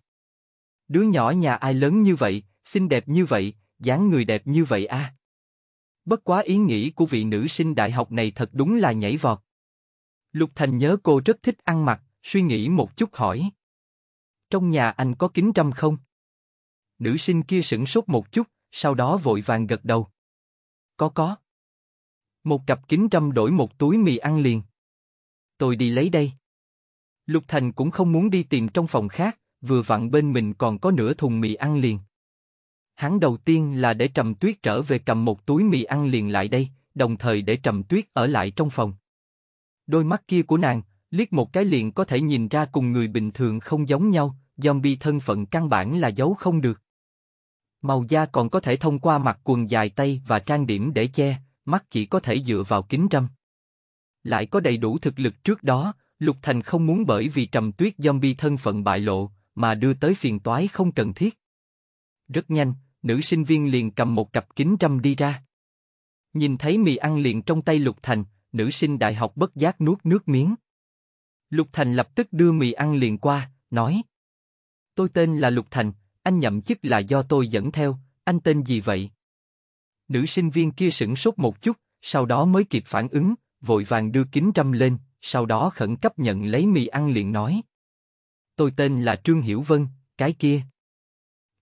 Đứa nhỏ nhà ai lớn như vậy, xinh đẹp như vậy, dáng người đẹp như vậy a. À. Bất quá ý nghĩ của vị nữ sinh đại học này thật đúng là nhảy vọt. Lục Thành nhớ cô rất thích ăn mặc, suy nghĩ một chút hỏi. Trong nhà anh có kính trăm không? Nữ sinh kia sửng sốt một chút, sau đó vội vàng gật đầu. Có có. Một cặp kính trăm đổi một túi mì ăn liền. Tôi đi lấy đây. Lục Thành cũng không muốn đi tìm trong phòng khác, vừa vặn bên mình còn có nửa thùng mì ăn liền. Hắn đầu tiên là để Trầm Tuyết trở về cầm một túi mì ăn liền lại đây, đồng thời để Trầm Tuyết ở lại trong phòng. Đôi mắt kia của nàng, liếc một cái liền có thể nhìn ra cùng người bình thường không giống nhau, zombie thân phận căn bản là giấu không được. Màu da còn có thể thông qua mặt quần dài tay và trang điểm để che, mắt chỉ có thể dựa vào kính râm. Lại có đầy đủ thực lực trước đó, Lục Thành không muốn bởi vì trầm tuyết zombie thân phận bại lộ, mà đưa tới phiền toái không cần thiết. Rất nhanh, nữ sinh viên liền cầm một cặp kính râm đi ra. Nhìn thấy mì ăn liền trong tay Lục Thành, nữ sinh đại học bất giác nuốt nước miếng. Lục Thành lập tức đưa mì ăn liền qua, nói Tôi tên là Lục Thành, anh nhậm chức là do tôi dẫn theo, anh tên gì vậy? Nữ sinh viên kia sửng sốt một chút, sau đó mới kịp phản ứng, vội vàng đưa kính râm lên, sau đó khẩn cấp nhận lấy mì ăn liền nói. Tôi tên là Trương Hiểu Vân, cái kia.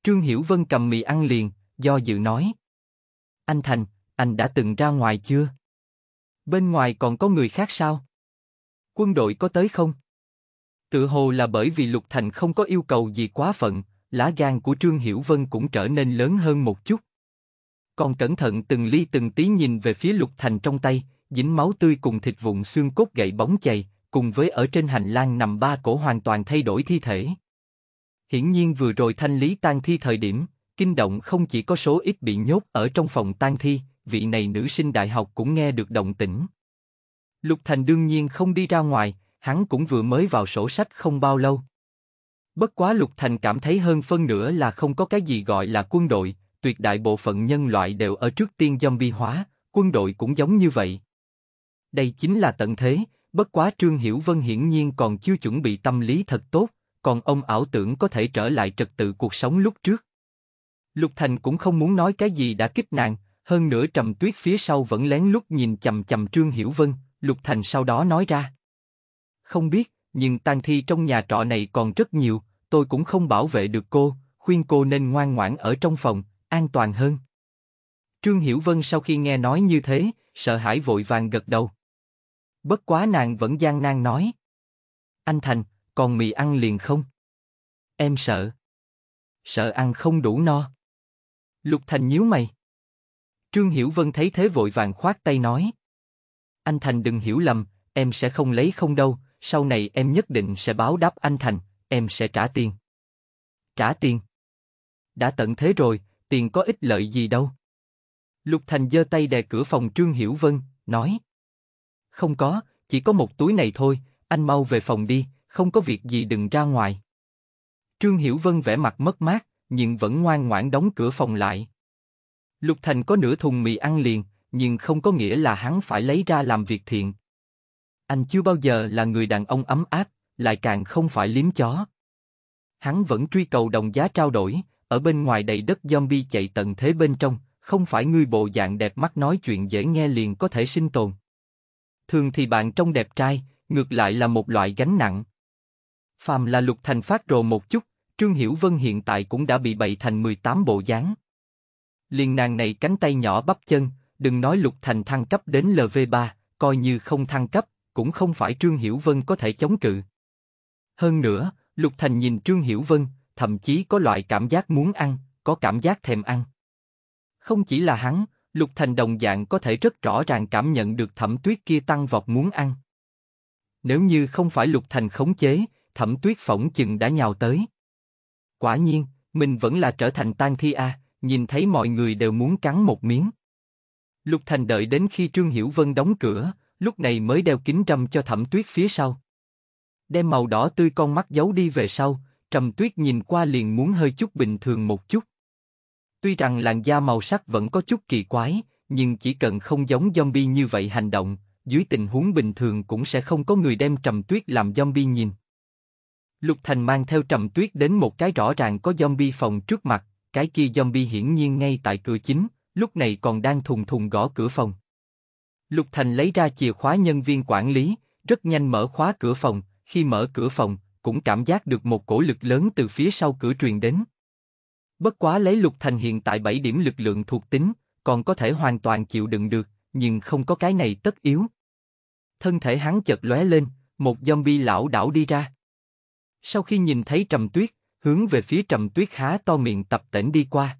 Trương Hiểu Vân cầm mì ăn liền, do dự nói. Anh Thành, anh đã từng ra ngoài chưa? Bên ngoài còn có người khác sao? Quân đội có tới không? Tự hồ là bởi vì Lục Thành không có yêu cầu gì quá phận, lá gan của Trương Hiểu Vân cũng trở nên lớn hơn một chút. Còn cẩn thận từng ly từng tí nhìn về phía Lục Thành trong tay, dính máu tươi cùng thịt vụn xương cốt gậy bóng chày, cùng với ở trên hành lang nằm ba cổ hoàn toàn thay đổi thi thể. Hiển nhiên vừa rồi thanh lý tang thi thời điểm, kinh động không chỉ có số ít bị nhốt ở trong phòng tang thi, vị này nữ sinh đại học cũng nghe được động tĩnh. Lục Thành đương nhiên không đi ra ngoài, hắn cũng vừa mới vào sổ sách không bao lâu. Bất quá Lục Thành cảm thấy hơn phân nửa là không có cái gì gọi là quân đội, tuyệt đại bộ phận nhân loại đều ở trước tiên zombie hóa, quân đội cũng giống như vậy. Đây chính là tận thế, bất quá Trương Hiểu Vân hiển nhiên còn chưa chuẩn bị tâm lý thật tốt, còn ông ảo tưởng có thể trở lại trật tự cuộc sống lúc trước. Lục Thành cũng không muốn nói cái gì đã kích nàng, hơn nữa trầm tuyết phía sau vẫn lén lút nhìn chầm chầm Trương Hiểu Vân, Lục Thành sau đó nói ra. Không biết, nhưng tang thi trong nhà trọ này còn rất nhiều, tôi cũng không bảo vệ được cô, khuyên cô nên ngoan ngoãn ở trong phòng, an toàn hơn. Trương Hiểu Vân sau khi nghe nói như thế, sợ hãi vội vàng gật đầu. Bất quá nàng vẫn gian nan nói. Anh Thành, còn mì ăn liền không? Em sợ. Sợ ăn không đủ no. Lục Thành nhíu mày. Trương Hiểu Vân thấy thế vội vàng khoát tay nói. Anh Thành đừng hiểu lầm, em sẽ không lấy không đâu, sau này em nhất định sẽ báo đáp anh Thành, em sẽ trả tiền. Trả tiền? Đã tận thế rồi, tiền có ích lợi gì đâu. Lục Thành giơ tay đè cửa phòng Trương Hiểu Vân, nói. Không có, chỉ có một túi này thôi, anh mau về phòng đi, không có việc gì đừng ra ngoài. Trương Hiểu Vân vẻ mặt mất mát, nhưng vẫn ngoan ngoãn đóng cửa phòng lại. Lục Thành có nửa thùng mì ăn liền, nhưng không có nghĩa là hắn phải lấy ra làm việc thiện. Anh chưa bao giờ là người đàn ông ấm áp, lại càng không phải liếm chó. Hắn vẫn truy cầu đồng giá trao đổi, ở bên ngoài đầy đất zombie chạy tận thế bên trong, không phải người bộ dạng đẹp mắt nói chuyện dễ nghe liền có thể sinh tồn. Thường thì bạn trông đẹp trai, ngược lại là một loại gánh nặng. Phàm là Lục Thành phát rồ một chút, Trương Hiểu Vân hiện tại cũng đã bị bậy thành 18 bộ dáng. liền nàng này cánh tay nhỏ bắp chân, đừng nói Lục Thành thăng cấp đến LV3, coi như không thăng cấp, cũng không phải Trương Hiểu Vân có thể chống cự. Hơn nữa, Lục Thành nhìn Trương Hiểu Vân, thậm chí có loại cảm giác muốn ăn, có cảm giác thèm ăn. Không chỉ là hắn, Lục Thành đồng dạng có thể rất rõ ràng cảm nhận được thẩm tuyết kia tăng vọt muốn ăn. Nếu như không phải Lục Thành khống chế, Thẩm Tuyết phỏng chừng đã nhào tới. Quả nhiên, mình vẫn là trở thành tan thi a, nhìn thấy mọi người đều muốn cắn một miếng. Lục Thành đợi đến khi Trương Hiểu Vân đóng cửa, lúc này mới đeo kính râm cho Thẩm Tuyết phía sau. Đem màu đỏ tươi con mắt giấu đi về sau, Trầm Tuyết nhìn qua liền muốn hơi chút bình thường một chút. Tuy rằng làn da màu sắc vẫn có chút kỳ quái, nhưng chỉ cần không giống zombie như vậy hành động, dưới tình huống bình thường cũng sẽ không có người đem Trầm Tuyết làm zombie nhìn. Lục Thành mang theo Trầm Tuyết đến một cái rõ ràng có zombie phòng trước mặt, cái kia zombie hiển nhiên ngay tại cửa chính, lúc này còn đang thùng thùng gõ cửa phòng. Lục Thành lấy ra chìa khóa nhân viên quản lý, rất nhanh mở khóa cửa phòng, khi mở cửa phòng, cũng cảm giác được một cổ lực lớn từ phía sau cửa truyền đến. Bất quá lấy Lục Thành hiện tại 7 điểm lực lượng thuộc tính, còn có thể hoàn toàn chịu đựng được, nhưng không có cái này tất yếu. Thân thể hắn chợt lóe lên, một zombie lão đảo đi ra. Sau khi nhìn thấy Trầm Tuyết, hướng về phía Trầm Tuyết há to miệng tập tễnh đi qua.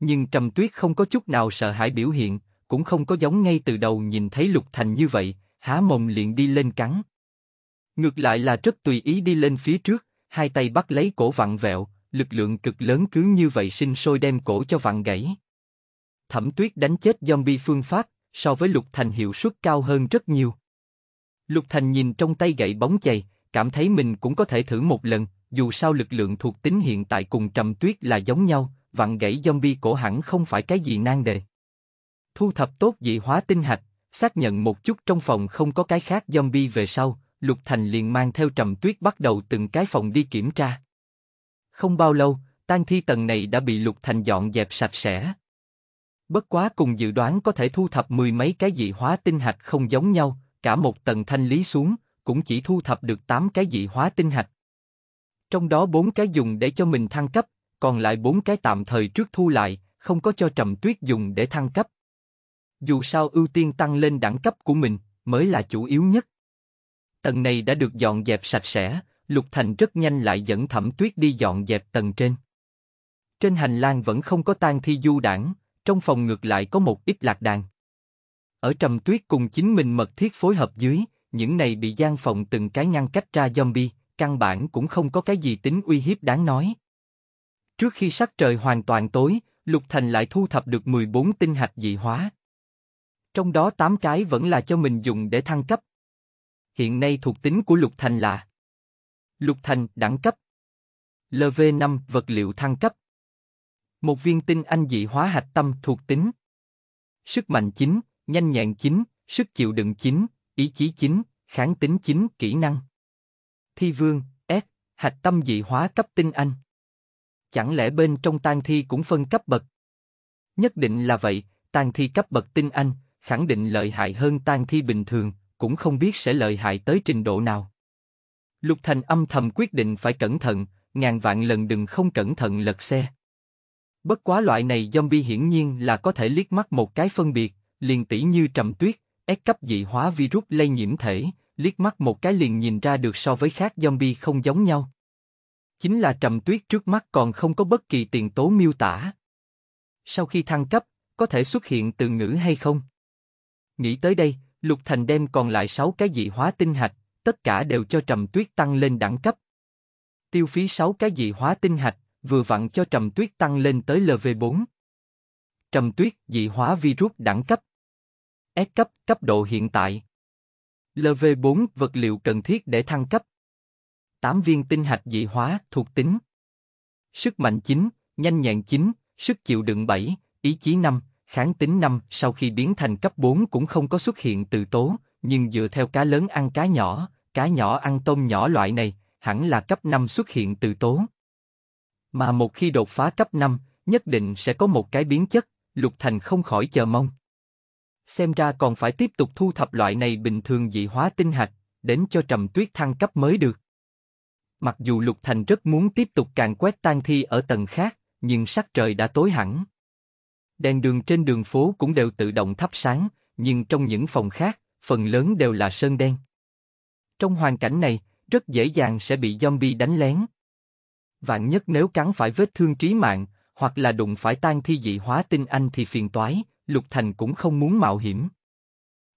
Nhưng Trầm Tuyết không có chút nào sợ hãi biểu hiện, cũng không có giống ngay từ đầu nhìn thấy Lục Thành như vậy, há mồm liền đi lên cắn. Ngược lại là rất tùy ý đi lên phía trước, hai tay bắt lấy cổ vặn vẹo, lực lượng cực lớn cứ như vậy sinh sôi đem cổ cho vặn gãy. Thẩm Tuyết đánh chết zombie phương pháp, so với Lục Thành hiệu suất cao hơn rất nhiều. Lục Thành nhìn trong tay gậy bóng chày, cảm thấy mình cũng có thể thử một lần, dù sao lực lượng thuộc tính hiện tại cùng trầm tuyết là giống nhau, vặn gãy zombie cổ hẳn không phải cái gì nan đề. Thu thập tốt dị hóa tinh hạch, xác nhận một chút trong phòng không có cái khác zombie về sau, Lục Thành liền mang theo trầm tuyết bắt đầu từng cái phòng đi kiểm tra. Không bao lâu, tan thi tầng này đã bị Lục Thành dọn dẹp sạch sẽ. Bất quá cùng dự đoán có thể thu thập mười mấy cái dị hóa tinh hạch không giống nhau, cả một tầng thanh lý xuống, cũng chỉ thu thập được 8 cái dị hóa tinh hạch. Trong đó 4 cái dùng để cho mình thăng cấp, còn lại 4 cái tạm thời trước thu lại, không có cho Trầm Tuyết dùng để thăng cấp. Dù sao ưu tiên tăng lên đẳng cấp của mình mới là chủ yếu nhất. Tầng này đã được dọn dẹp sạch sẽ, Lục Thành rất nhanh lại dẫn Thẩm Tuyết đi dọn dẹp tầng trên. Trên hành lang vẫn không có tan thi du đảng, trong phòng ngược lại có một ít lạc đàn. Ở Trầm Tuyết cùng chính mình mật thiết phối hợp dưới, những này bị gian phòng từng cái ngăn cách ra zombie, căn bản cũng không có cái gì tính uy hiếp đáng nói. Trước khi sắc trời hoàn toàn tối, Lục Thành lại thu thập được 14 tinh hạch dị hóa. Trong đó 8 cái vẫn là cho mình dùng để thăng cấp. Hiện nay thuộc tính của Lục Thành là Lục Thành đẳng cấp LV5 vật liệu thăng cấp Một viên tinh anh dị hóa hạch tâm thuộc tính Sức mạnh 9, nhanh nhẹn 9, sức chịu đựng 9, ý chí chính, kháng tính chính, kỹ năng. Thi vương, S, hạch tâm dị hóa cấp tinh anh. Chẳng lẽ bên trong tan thi cũng phân cấp bậc? Nhất định là vậy, Tan thi cấp bậc tinh anh, khẳng định lợi hại hơn tan thi bình thường, cũng không biết sẽ lợi hại tới trình độ nào. Lục Thành âm thầm quyết định phải cẩn thận, ngàn vạn lần đừng không cẩn thận lật xe. Bất quá loại này zombie hiển nhiên là có thể liếc mắt một cái phân biệt, liền tỷ như trầm tuyết, S cấp dị hóa virus lây nhiễm thể, liếc mắt một cái liền nhìn ra được so với khác zombie không giống nhau. Chính là trầm tuyết trước mắt còn không có bất kỳ tiền tố miêu tả. Sau khi thăng cấp, có thể xuất hiện từ ngữ hay không? Nghĩ tới đây, Lục Thành đem còn lại 6 cái dị hóa tinh hạch, tất cả đều cho trầm tuyết tăng lên đẳng cấp. Tiêu phí 6 cái dị hóa tinh hạch, vừa vặn cho trầm tuyết tăng lên tới LV4. Trầm tuyết dị hóa virus đẳng cấp S cấp, cấp độ hiện tại. LV4, vật liệu cần thiết để thăng cấp. 8 viên tinh hạch dị hóa, thuộc tính. Sức mạnh 9, nhanh nhẹn 9, sức chịu đựng 7, ý chí 5, kháng tính 5 sau khi biến thành cấp 4 cũng không có xuất hiện từ tố, nhưng dựa theo cá lớn ăn cá nhỏ, cá nhỏ ăn tôm nhỏ loại này, hẳn là cấp 5 xuất hiện từ tố. Mà một khi đột phá cấp 5, nhất định sẽ có một cái biến chất, Lục Thành không khỏi chờ mong xem ra còn phải tiếp tục thu thập loại này bình thường dị hóa tinh hạch, đến cho trầm tuyết thăng cấp mới được. Mặc dù Lục Thành rất muốn tiếp tục càng quét tan thi ở tầng khác, nhưng sắc trời đã tối hẳn. Đèn đường trên đường phố cũng đều tự động thắp sáng, nhưng trong những phòng khác, phần lớn đều là sơn đen. Trong hoàn cảnh này, rất dễ dàng sẽ bị zombie đánh lén. Vạn nhất nếu cắn phải vết thương trí mạng, hoặc là đụng phải tan thi dị hóa tinh anh thì phiền toái, Lục Thành cũng không muốn mạo hiểm.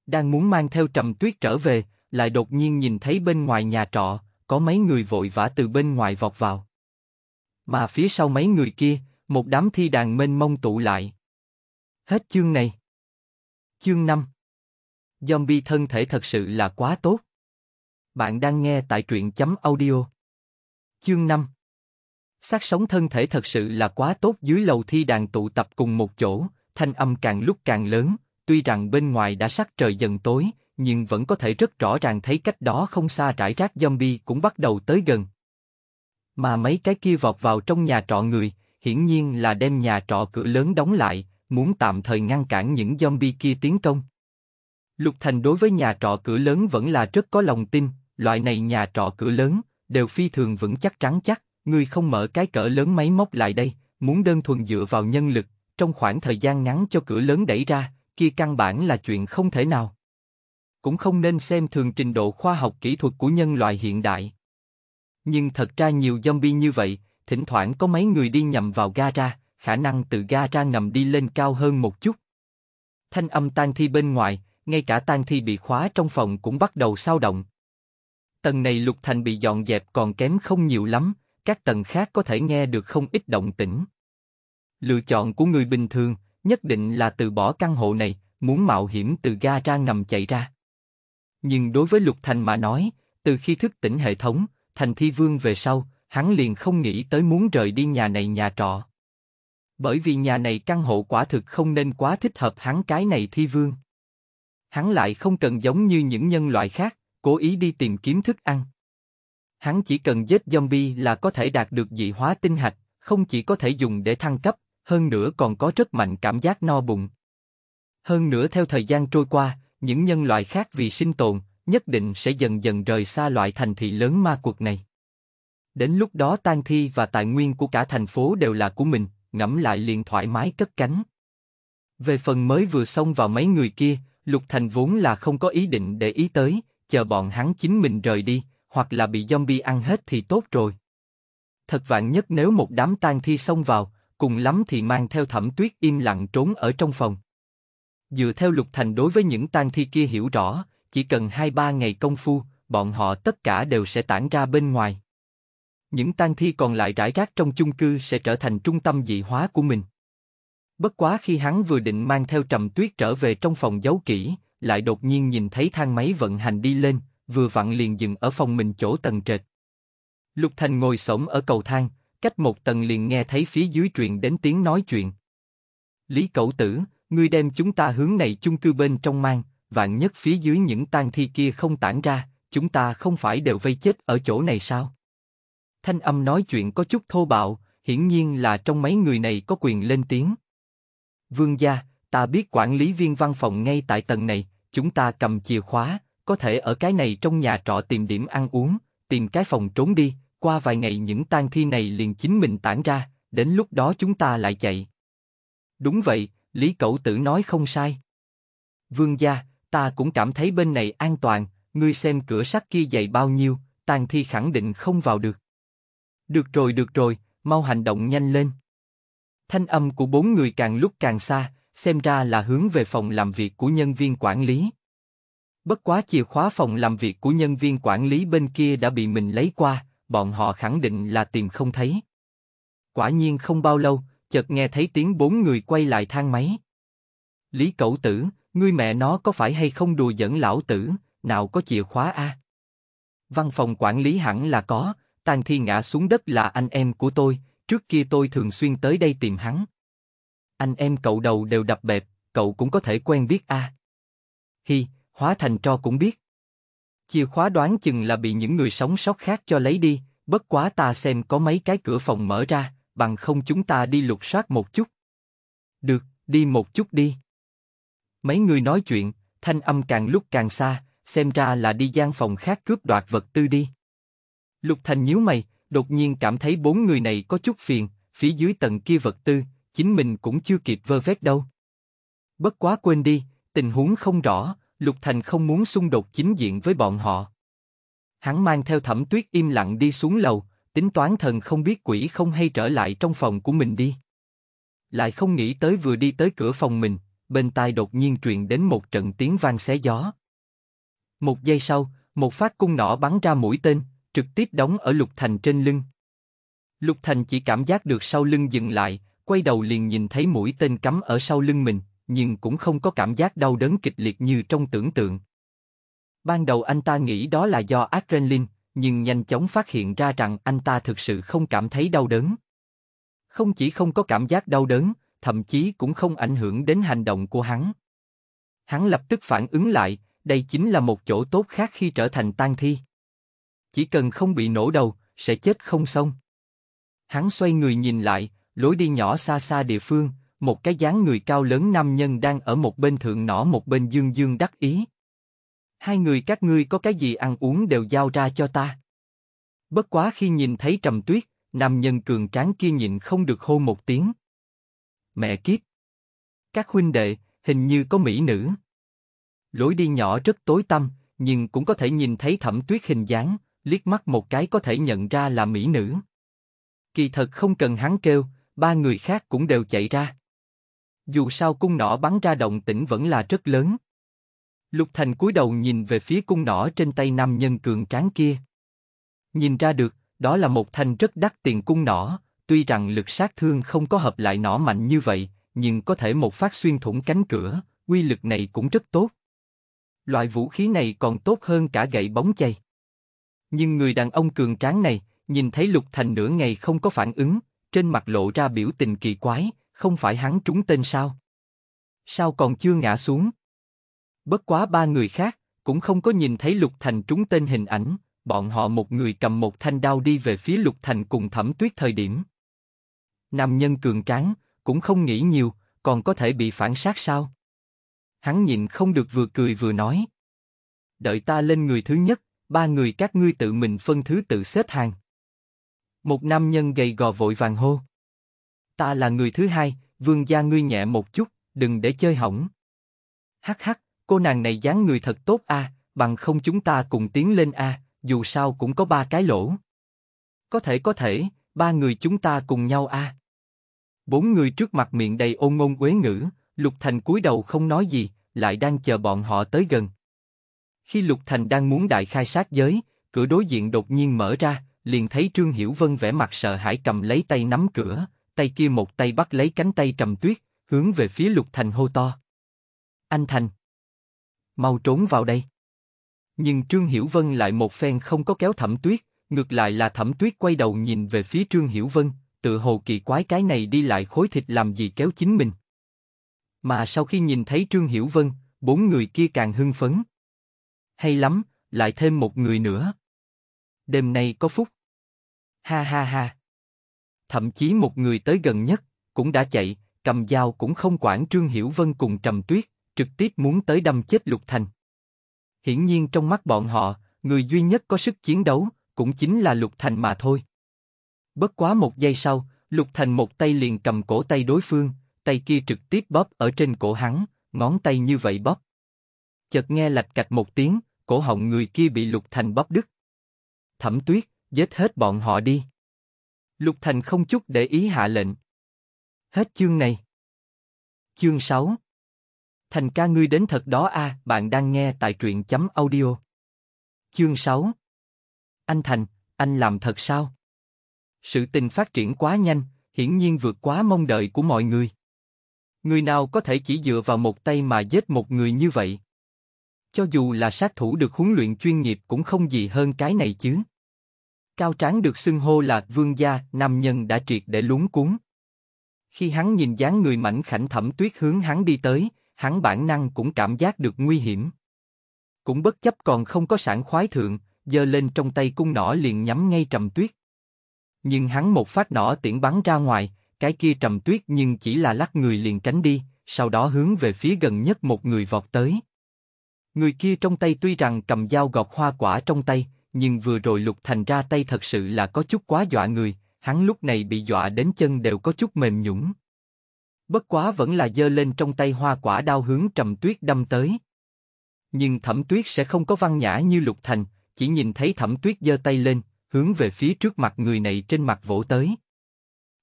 Đang muốn mang theo Trầm Tuyết trở về, lại đột nhiên nhìn thấy bên ngoài nhà trọ, có mấy người vội vã từ bên ngoài vọt vào. Mà phía sau mấy người kia, một đám thi đàn mênh mông tụ lại. Hết chương này. Chương 5 Zombie thân thể thật sự là quá tốt. Bạn đang nghe tại truyện chấm audio. Chương 5 Sát sống thân thể thật sự là quá tốt dưới lầu thi đàn tụ tập cùng một chỗ, thanh âm càng lúc càng lớn, tuy rằng bên ngoài đã sắc trời dần tối, nhưng vẫn có thể rất rõ ràng thấy cách đó không xa rải rác zombie cũng bắt đầu tới gần. Mà mấy cái kia vọt vào trong nhà trọ người, hiển nhiên là đem nhà trọ cửa lớn đóng lại, muốn tạm thời ngăn cản những zombie kia tiến công. Lục Thành đối với nhà trọ cửa lớn vẫn là rất có lòng tin, loại này nhà trọ cửa lớn, đều phi thường vững chắc trắng chắc, người không mở cái cỡ lớn máy móc lại đây, muốn đơn thuần dựa vào nhân lực, trong khoảng thời gian ngắn cho cửa lớn đẩy ra, kia căn bản là chuyện không thể nào. Cũng không nên xem thường trình độ khoa học kỹ thuật của nhân loại hiện đại. Nhưng thật ra nhiều zombie như vậy, thỉnh thoảng có mấy người đi nhầm vào ga ra, khả năng từ ga ra ngầm đi lên cao hơn một chút. Thanh âm tan thi bên ngoài, ngay cả tan thi bị khóa trong phòng cũng bắt đầu sao động. Tầng này lục thành bị dọn dẹp còn kém không nhiều lắm, các tầng khác có thể nghe được không ít động tĩnh. Lựa chọn của người bình thường nhất định là từ bỏ căn hộ này, muốn mạo hiểm từ ga ra ngầm chạy ra. Nhưng đối với Lục Thành mà nói, từ khi thức tỉnh hệ thống, Thành Thi Vương về sau, hắn liền không nghĩ tới muốn rời đi nhà này nhà trọ. Bởi vì nhà này căn hộ quả thực không nên quá thích hợp hắn cái này Thi Vương. Hắn lại không cần giống như những nhân loại khác, cố ý đi tìm kiếm thức ăn. Hắn chỉ cần giết zombie là có thể đạt được dị hóa tinh hạch, không chỉ có thể dùng để thăng cấp, hơn nữa còn có rất mạnh cảm giác no bụng. Hơn nữa theo thời gian trôi qua, những nhân loại khác vì sinh tồn, nhất định sẽ dần dần rời xa loại thành thị lớn ma cuộc này. Đến lúc đó tan thi và tài nguyên của cả thành phố đều là của mình, ngẫm lại liền thoải mái cất cánh. Về phần mới vừa xông vào mấy người kia, Lục Thành vốn là không có ý định để ý tới, chờ bọn hắn chính mình rời đi, hoặc là bị zombie ăn hết thì tốt rồi. Thật vạn nhất nếu một đám tan thi xông vào, cùng lắm thì mang theo thẩm tuyết im lặng trốn ở trong phòng. Dựa theo Lục Thành đối với những tang thi kia hiểu rõ, chỉ cần 2-3 ngày công phu, bọn họ tất cả đều sẽ tản ra bên ngoài. Những tang thi còn lại rải rác trong chung cư sẽ trở thành trung tâm dị hóa của mình. Bất quá khi hắn vừa định mang theo trầm tuyết trở về trong phòng giấu kỹ, lại đột nhiên nhìn thấy thang máy vận hành đi lên, vừa vặn liền dừng ở phòng mình chỗ tầng trệt. Lục Thành ngồi sổng ở cầu thang, cách một tầng liền nghe thấy phía dưới truyền đến tiếng nói chuyện. Lý Cẩu Tử, ngươi đem chúng ta hướng này chung cư bên trong mang, vạn nhất phía dưới những tang thi kia không tản ra, chúng ta không phải đều vây chết ở chỗ này sao? Thanh âm nói chuyện có chút thô bạo, hiển nhiên là trong mấy người này có quyền lên tiếng. Vương gia, ta biết quản lý viên văn phòng ngay tại tầng này, chúng ta cầm chìa khóa, có thể ở cái này trong nhà trọ tìm điểm ăn uống, tìm cái phòng trốn đi, qua vài ngày những tang thi này liền chính mình tản ra, đến lúc đó chúng ta lại chạy. Đúng vậy, Lý Cẩu Tử nói không sai. Vương gia, ta cũng cảm thấy bên này an toàn, ngươi xem cửa sắt kia dày bao nhiêu, tang thi khẳng định không vào được. Được rồi được rồi, mau hành động nhanh lên. Thanh âm của bốn người càng lúc càng xa, xem ra là hướng về phòng làm việc của nhân viên quản lý. Bất quá chìa khóa phòng làm việc của nhân viên quản lý bên kia đã bị mình lấy qua, bọn họ khẳng định là tìm không thấy. Quả nhiên không bao lâu, chợt nghe thấy tiếng bốn người quay lại thang máy. Lý cậu Tử, ngươi mẹ nó có phải hay không đùa giỡn lão tử, nào có chìa khóa a? Văn phòng quản lý hẳn là có, Tang Thi ngã xuống đất là anh em của tôi, trước kia tôi thường xuyên tới đây tìm hắn. Anh em cậu đầu đều đập bẹp, cậu cũng có thể quen biết a. Hi, hóa thành cho cũng biết chìa khóa đoán chừng là bị những người sống sót khác cho lấy đi, bất quá ta xem có mấy cái cửa phòng mở ra, bằng không chúng ta đi lục soát một chút. Được, đi một chút đi. Mấy người nói chuyện, thanh âm càng lúc càng xa, xem ra là đi gian phòng khác cướp đoạt vật tư đi. Lục Thành nhíu mày, đột nhiên cảm thấy bốn người này có chút phiền, phía dưới tầng kia vật tư, chính mình cũng chưa kịp vơ vét đâu. Bất quá quên đi, tình huống không rõ, Lục Thành không muốn xung đột chính diện với bọn họ. Hắn mang theo thẩm tuyết im lặng đi xuống lầu, tính toán thần không biết quỷ không hay trở lại trong phòng của mình đi. Lại không nghĩ tới vừa đi tới cửa phòng mình, bên tai đột nhiên truyền đến một trận tiếng vang xé gió. Một giây sau, một phát cung nỏ bắn ra mũi tên, trực tiếp đóng ở Lục Thành trên lưng. Lục Thành chỉ cảm giác được sau lưng dừng lại, quay đầu liền nhìn thấy mũi tên cắm ở sau lưng mình, nhưng cũng không có cảm giác đau đớn kịch liệt như trong tưởng tượng. Ban đầu anh ta nghĩ đó là do adrenaline, nhưng nhanh chóng phát hiện ra rằng anh ta thực sự không cảm thấy đau đớn. Không chỉ không có cảm giác đau đớn, thậm chí cũng không ảnh hưởng đến hành động của hắn. Hắn lập tức phản ứng lại, đây chính là một chỗ tốt khác khi trở thành tang thi. Chỉ cần không bị nổ đầu, sẽ chết không xong. Hắn xoay người nhìn lại, lối đi nhỏ xa xa địa phương, một cái dáng người cao lớn nam nhân đang ở một bên thượng nỏ một bên dương dương đắc ý. Hai người các ngươi có cái gì ăn uống đều giao ra cho ta. Bất quá khi nhìn thấy trầm tuyết, nam nhân cường tráng kia nhịn không được hô một tiếng. Mẹ kiếp! Các huynh đệ, hình như có mỹ nữ. Lối đi nhỏ rất tối tăm, nhưng cũng có thể nhìn thấy thẩm tuyết hình dáng, liếc mắt một cái có thể nhận ra là mỹ nữ. Kỳ thật không cần hắn kêu, ba người khác cũng đều chạy ra dù sao cung nỏ bắn ra động tĩnh vẫn là rất lớn. Lục Thành cúi đầu nhìn về phía cung nỏ trên tay nam nhân cường tráng kia. Nhìn ra được, đó là một thanh rất đắt tiền cung nỏ, tuy rằng lực sát thương không có hợp lại nỏ mạnh như vậy, nhưng có thể một phát xuyên thủng cánh cửa, quy lực này cũng rất tốt. Loại vũ khí này còn tốt hơn cả gậy bóng chày. Nhưng người đàn ông cường tráng này, nhìn thấy Lục Thành nửa ngày không có phản ứng, trên mặt lộ ra biểu tình kỳ quái, không phải hắn trúng tên sao? Sao còn chưa ngã xuống? Bất quá ba người khác, cũng không có nhìn thấy Lục Thành trúng tên hình ảnh, bọn họ một người cầm một thanh đao đi về phía Lục Thành cùng thẩm tuyết thời điểm. Nam nhân cường tráng, cũng không nghĩ nhiều, còn có thể bị phản sát sao? Hắn nhìn không được vừa cười vừa nói. Đợi ta lên người thứ nhất, ba người các ngươi tự mình phân thứ tự xếp hàng. Một nam nhân gầy gò vội vàng hô. Ta là người thứ hai, vương gia ngươi nhẹ một chút, đừng để chơi hỏng. Hắc hắc, cô nàng này dáng người thật tốt a, bằng không chúng ta cùng tiến lên a, dù sao cũng có ba cái lỗ. Có thể có thể, ba người chúng ta cùng nhau a. Bốn người trước mặt miệng đầy ôn ngôn quế ngữ, Lục Thành cúi đầu không nói gì, lại đang chờ bọn họ tới gần. Khi Lục Thành đang muốn đại khai sát giới, cửa đối diện đột nhiên mở ra, liền thấy Trương Hiểu Vân vẻ mặt sợ hãi cầm lấy tay nắm cửa, tay kia một tay bắt lấy cánh tay Trầm Tuyết, hướng về phía Lục Thành hô to. Anh Thành! Mau trốn vào đây! Nhưng Trương Hiểu Vân lại một phen không có kéo Thẩm Tuyết, ngược lại là Thẩm Tuyết quay đầu nhìn về phía Trương Hiểu Vân, tự hồ kỳ quái cái này đi lại khối thịt làm gì kéo chính mình. Mà sau khi nhìn thấy Trương Hiểu Vân, bốn người kia càng hưng phấn. Hay lắm, lại thêm một người nữa. Đêm nay có phúc. Ha ha ha thậm chí một người tới gần nhất, cũng đã chạy, cầm dao cũng không quản Trương Hiểu Vân cùng Trầm Tuyết, trực tiếp muốn tới đâm chết Lục Thành. Hiển nhiên trong mắt bọn họ, người duy nhất có sức chiến đấu, cũng chính là Lục Thành mà thôi. Bất quá một giây sau, Lục Thành một tay liền cầm cổ tay đối phương, tay kia trực tiếp bóp ở trên cổ hắn, ngón tay như vậy bóp. Chợt nghe lạch cạch một tiếng, cổ họng người kia bị Lục Thành bóp đứt. Thẩm tuyết, giết hết bọn họ đi. Lục Thành không chút để ý hạ lệnh. Hết chương này. Chương 6 Thành ca ngươi đến thật đó a, à, bạn đang nghe tại truyện chấm audio. Chương 6 Anh Thành, anh làm thật sao? Sự tình phát triển quá nhanh, hiển nhiên vượt quá mong đợi của mọi người. Người nào có thể chỉ dựa vào một tay mà giết một người như vậy? Cho dù là sát thủ được huấn luyện chuyên nghiệp cũng không gì hơn cái này chứ. Cao Tráng được xưng hô là vương gia, nam nhân đã triệt để lúng cuốn. Khi hắn nhìn dáng người mảnh khảnh thẩm tuyết hướng hắn đi tới, hắn bản năng cũng cảm giác được nguy hiểm. Cũng bất chấp còn không có sản khoái thượng, giơ lên trong tay cung nỏ liền nhắm ngay trầm tuyết. Nhưng hắn một phát nỏ tiễn bắn ra ngoài, cái kia trầm tuyết nhưng chỉ là lắc người liền tránh đi, sau đó hướng về phía gần nhất một người vọt tới. Người kia trong tay tuy rằng cầm dao gọt hoa quả trong tay, nhưng vừa rồi Lục Thành ra tay thật sự là có chút quá dọa người, hắn lúc này bị dọa đến chân đều có chút mềm nhũn. Bất quá vẫn là giơ lên trong tay hoa quả đao hướng Trầm Tuyết đâm tới. Nhưng Thẩm Tuyết sẽ không có văn nhã như Lục Thành, chỉ nhìn thấy Thẩm Tuyết giơ tay lên, hướng về phía trước mặt người này trên mặt vỗ tới.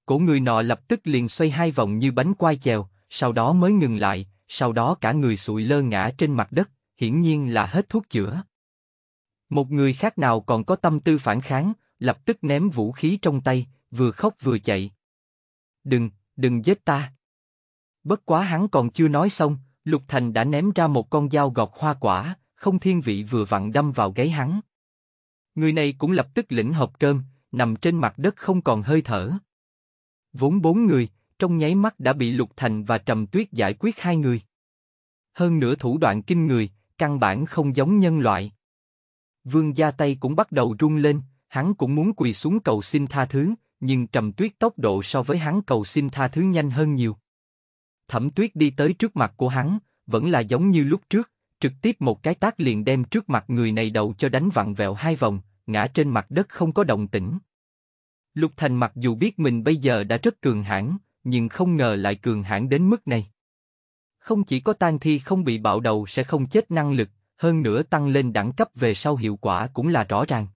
Cổ người nọ lập tức liền xoay hai vòng như bánh quai chèo, sau đó mới ngừng lại, sau đó cả người sụi lơ ngã trên mặt đất, hiển nhiên là hết thuốc chữa. Một người khác nào còn có tâm tư phản kháng, lập tức ném vũ khí trong tay, vừa khóc vừa chạy. Đừng, đừng giết ta. Bất quá hắn còn chưa nói xong, Lục Thành đã ném ra một con dao gọt hoa quả, không thiên vị vừa vặn đâm vào gáy hắn. Người này cũng lập tức lĩnh hộp cơm, nằm trên mặt đất không còn hơi thở. Vốn bốn người, trong nháy mắt đã bị Lục Thành và Trầm Tuyết giải quyết hai người. Hơn nữa thủ đoạn kinh người, căn bản không giống nhân loại. Vương Gia Tây cũng bắt đầu run lên, hắn cũng muốn quỳ xuống cầu xin tha thứ, nhưng Trầm Tuyết tốc độ so với hắn cầu xin tha thứ nhanh hơn nhiều. Thẩm Tuyết đi tới trước mặt của hắn, vẫn là giống như lúc trước, trực tiếp một cái tác liền đem trước mặt người này đầu cho đánh vặn vẹo hai vòng, ngã trên mặt đất không có động tĩnh. Lục Thành mặc dù biết mình bây giờ đã rất cường hãn, nhưng không ngờ lại cường hãn đến mức này. Không chỉ có tan thi không bị bạo đầu sẽ không chết năng lực, hơn nữa tăng lên đẳng cấp về sau hiệu quả cũng là rõ ràng.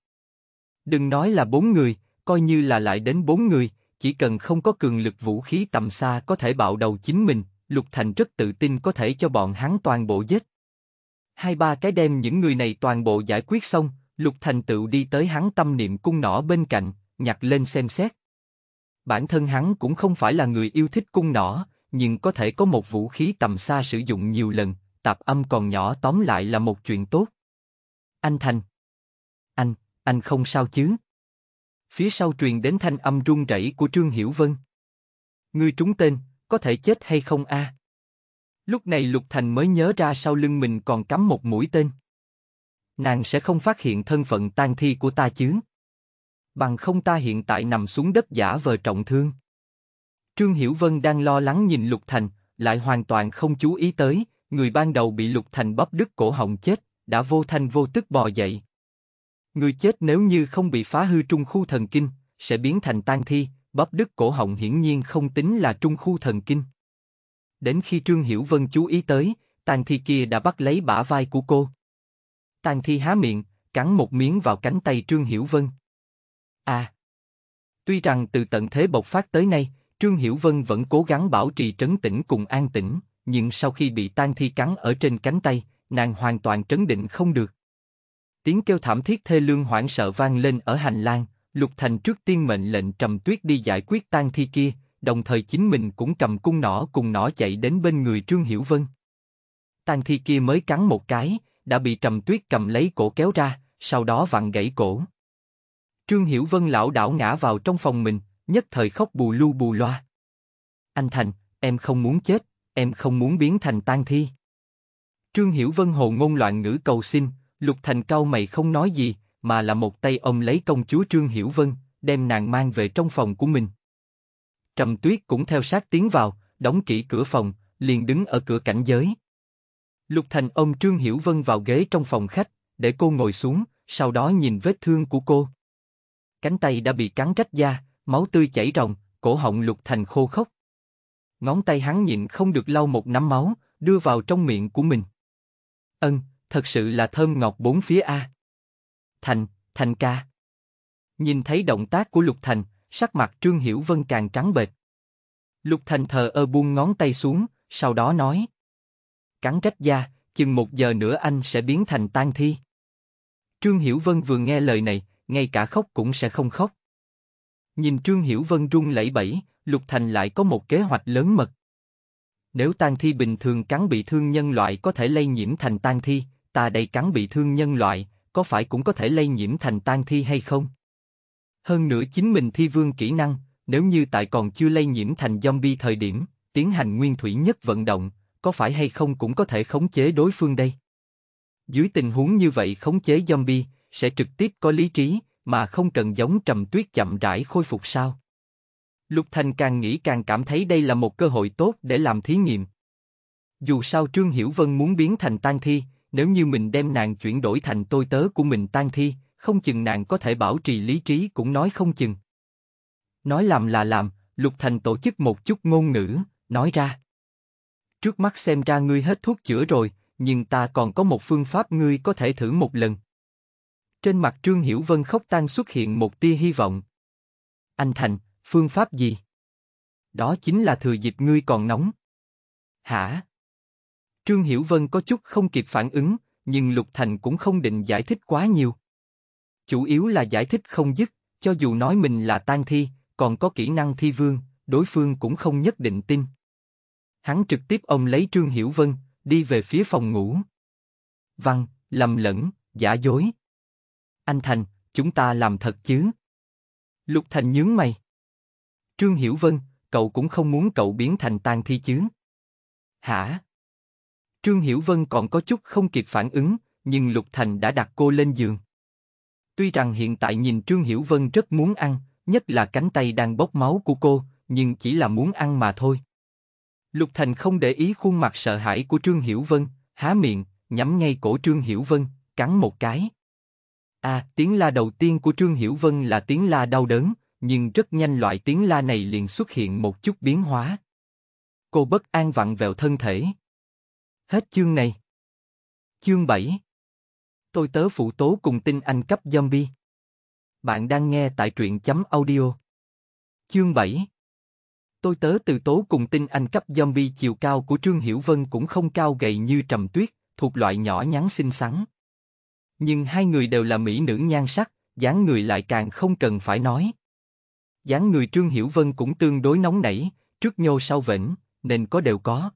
Đừng nói là bốn người, coi như là lại đến bốn người, chỉ cần không có cường lực vũ khí tầm xa có thể bạo đầu chính mình, Lục Thành rất tự tin có thể cho bọn hắn toàn bộ giết. Hai ba cái đem những người này toàn bộ giải quyết xong, Lục Thành tựu đi tới hắn tâm niệm cung nỏ bên cạnh, nhặt lên xem xét. Bản thân hắn cũng không phải là người yêu thích cung nỏ, nhưng có thể có một vũ khí tầm xa sử dụng nhiều lần, tạp âm còn nhỏ tóm lại là một chuyện tốt. Anh Thành. Anh, anh không sao chứ? Phía sau truyền đến thanh âm run rẩy của Trương Hiểu Vân. Ngươi trúng tên, có thể chết hay không a? À? Lúc này Lục Thành mới nhớ ra sau lưng mình còn cắm một mũi tên. Nàng sẽ không phát hiện thân phận tang thi của ta chứ? Bằng không ta hiện tại nằm xuống đất giả vờ trọng thương. Trương Hiểu Vân đang lo lắng nhìn Lục Thành, lại hoàn toàn không chú ý tới, Người ban đầu bị Lục Thành bắp đứt cổ họng chết, đã vô thanh vô tức bò dậy. Người chết nếu như không bị phá hư trung khu thần kinh, sẽ biến thành tan thi, bắp đứt cổ họng hiển nhiên không tính là trung khu thần kinh. Đến khi Trương Hiểu Vân chú ý tới, tàn thi kia đã bắt lấy bả vai của cô. Tàn thi há miệng, cắn một miếng vào cánh tay Trương Hiểu Vân. À! Tuy rằng từ tận thế bộc phát tới nay, Trương Hiểu Vân vẫn cố gắng bảo trì trấn tĩnh cùng an tĩnh, nhưng sau khi bị tan thi cắn ở trên cánh tay, nàng hoàn toàn trấn định không được. Tiếng kêu thảm thiết thê lương hoảng sợ vang lên ở hành lang, Lục Thành trước tiên mệnh lệnh Trầm Tuyết đi giải quyết tan thi kia, đồng thời chính mình cũng cầm cung nỏ cùng nỏ chạy đến bên người Trương Hiểu Vân. tan thi kia mới cắn một cái, đã bị Trầm Tuyết cầm lấy cổ kéo ra, sau đó vặn gãy cổ. Trương Hiểu Vân lão đảo ngã vào trong phòng mình, nhất thời khóc bù lu bù loa. Anh Thành, em không muốn chết em không muốn biến thành tan thi. Trương Hiểu Vân hồ ngôn loạn ngữ cầu xin, Lục Thành cao mày không nói gì, mà là một tay ông lấy công chúa Trương Hiểu Vân, đem nàng mang về trong phòng của mình. Trầm Tuyết cũng theo sát tiến vào, đóng kỹ cửa phòng, liền đứng ở cửa cảnh giới. Lục Thành ôm Trương Hiểu Vân vào ghế trong phòng khách, để cô ngồi xuống, sau đó nhìn vết thương của cô. Cánh tay đã bị cắn rách da, máu tươi chảy ròng, cổ họng Lục Thành khô khốc ngón tay hắn nhịn không được lau một nắm máu, đưa vào trong miệng của mình. Ân, thật sự là thơm ngọt bốn phía a. Thành, Thành ca. Nhìn thấy động tác của Lục Thành, sắc mặt Trương Hiểu Vân càng trắng bệch. Lục Thành thờ ơ buông ngón tay xuống, sau đó nói: cắn rách da, chừng một giờ nữa anh sẽ biến thành tan thi. Trương Hiểu Vân vừa nghe lời này, ngay cả khóc cũng sẽ không khóc. Nhìn Trương Hiểu Vân run lẩy bẩy, Lục Thành lại có một kế hoạch lớn mật. Nếu tang thi bình thường cắn bị thương nhân loại có thể lây nhiễm thành tang thi, ta đây cắn bị thương nhân loại, có phải cũng có thể lây nhiễm thành tang thi hay không? Hơn nữa chính mình thi vương kỹ năng, nếu như tại còn chưa lây nhiễm thành zombie thời điểm, tiến hành nguyên thủy nhất vận động, có phải hay không cũng có thể khống chế đối phương đây? Dưới tình huống như vậy khống chế zombie, sẽ trực tiếp có lý trí, mà không cần giống trầm tuyết chậm rãi khôi phục sao? Lục Thành càng nghĩ càng cảm thấy đây là một cơ hội tốt để làm thí nghiệm. Dù sao Trương Hiểu Vân muốn biến thành tan thi, nếu như mình đem nàng chuyển đổi thành tôi tớ của mình tan thi, không chừng nàng có thể bảo trì lý trí cũng nói không chừng. Nói làm là làm, Lục Thành tổ chức một chút ngôn ngữ, nói ra. Trước mắt xem ra ngươi hết thuốc chữa rồi, nhưng ta còn có một phương pháp ngươi có thể thử một lần. Trên mặt Trương Hiểu Vân khóc tan xuất hiện một tia hy vọng. Anh Thành, Phương pháp gì? Đó chính là thừa dịp ngươi còn nóng. Hả? Trương Hiểu Vân có chút không kịp phản ứng, nhưng Lục Thành cũng không định giải thích quá nhiều. Chủ yếu là giải thích không dứt, cho dù nói mình là tan thi, còn có kỹ năng thi vương, đối phương cũng không nhất định tin. Hắn trực tiếp ông lấy Trương Hiểu Vân, đi về phía phòng ngủ. Văn, lầm lẫn, giả dối. Anh Thành, chúng ta làm thật chứ? Lục Thành nhướng mày. Trương Hiểu Vân, cậu cũng không muốn cậu biến thành tang thi chứ? Hả? Trương Hiểu Vân còn có chút không kịp phản ứng, nhưng Lục Thành đã đặt cô lên giường. Tuy rằng hiện tại nhìn Trương Hiểu Vân rất muốn ăn, nhất là cánh tay đang bốc máu của cô, nhưng chỉ là muốn ăn mà thôi. Lục Thành không để ý khuôn mặt sợ hãi của Trương Hiểu Vân, há miệng, nhắm ngay cổ Trương Hiểu Vân, cắn một cái. À, tiếng la đầu tiên của Trương Hiểu Vân là tiếng la đau đớn, nhưng rất nhanh loại tiếng la này liền xuất hiện một chút biến hóa. Cô bất an vặn vẹo thân thể. Hết chương này. Chương 7 Tôi tớ phụ tố cùng tin anh cấp zombie. Bạn đang nghe tại truyện chấm audio. Chương 7 Tôi tớ từ tố cùng tin anh cấp zombie chiều cao của Trương Hiểu Vân cũng không cao gầy như trầm tuyết, thuộc loại nhỏ nhắn xinh xắn. Nhưng hai người đều là mỹ nữ nhan sắc, dáng người lại càng không cần phải nói dáng người Trương Hiểu Vân cũng tương đối nóng nảy, trước nhô sau vĩnh, nên có đều có.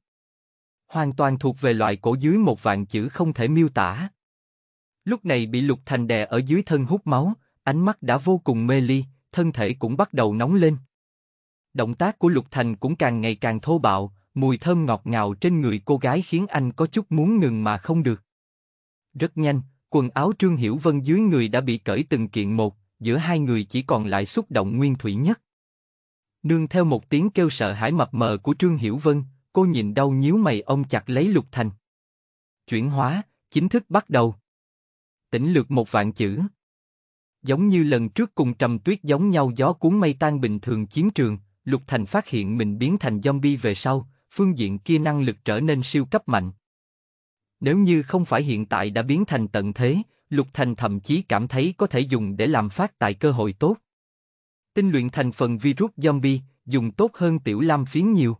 Hoàn toàn thuộc về loại cổ dưới một vạn chữ không thể miêu tả. Lúc này bị Lục Thành đè ở dưới thân hút máu, ánh mắt đã vô cùng mê ly, thân thể cũng bắt đầu nóng lên. Động tác của Lục Thành cũng càng ngày càng thô bạo, mùi thơm ngọt ngào trên người cô gái khiến anh có chút muốn ngừng mà không được. Rất nhanh, quần áo Trương Hiểu Vân dưới người đã bị cởi từng kiện một, giữa hai người chỉ còn lại xúc động nguyên thủy nhất. Nương theo một tiếng kêu sợ hãi mập mờ của Trương Hiểu Vân, cô nhìn đau nhíu mày ông chặt lấy Lục Thành. Chuyển hóa, chính thức bắt đầu. Tỉnh lược một vạn chữ. Giống như lần trước cùng trầm tuyết giống nhau gió cuốn mây tan bình thường chiến trường, Lục Thành phát hiện mình biến thành zombie về sau, phương diện kia năng lực trở nên siêu cấp mạnh. Nếu như không phải hiện tại đã biến thành tận thế, Lục Thành thậm chí cảm thấy có thể dùng để làm phát tài cơ hội tốt. Tinh luyện thành phần virus zombie, dùng tốt hơn tiểu lam phiến nhiều.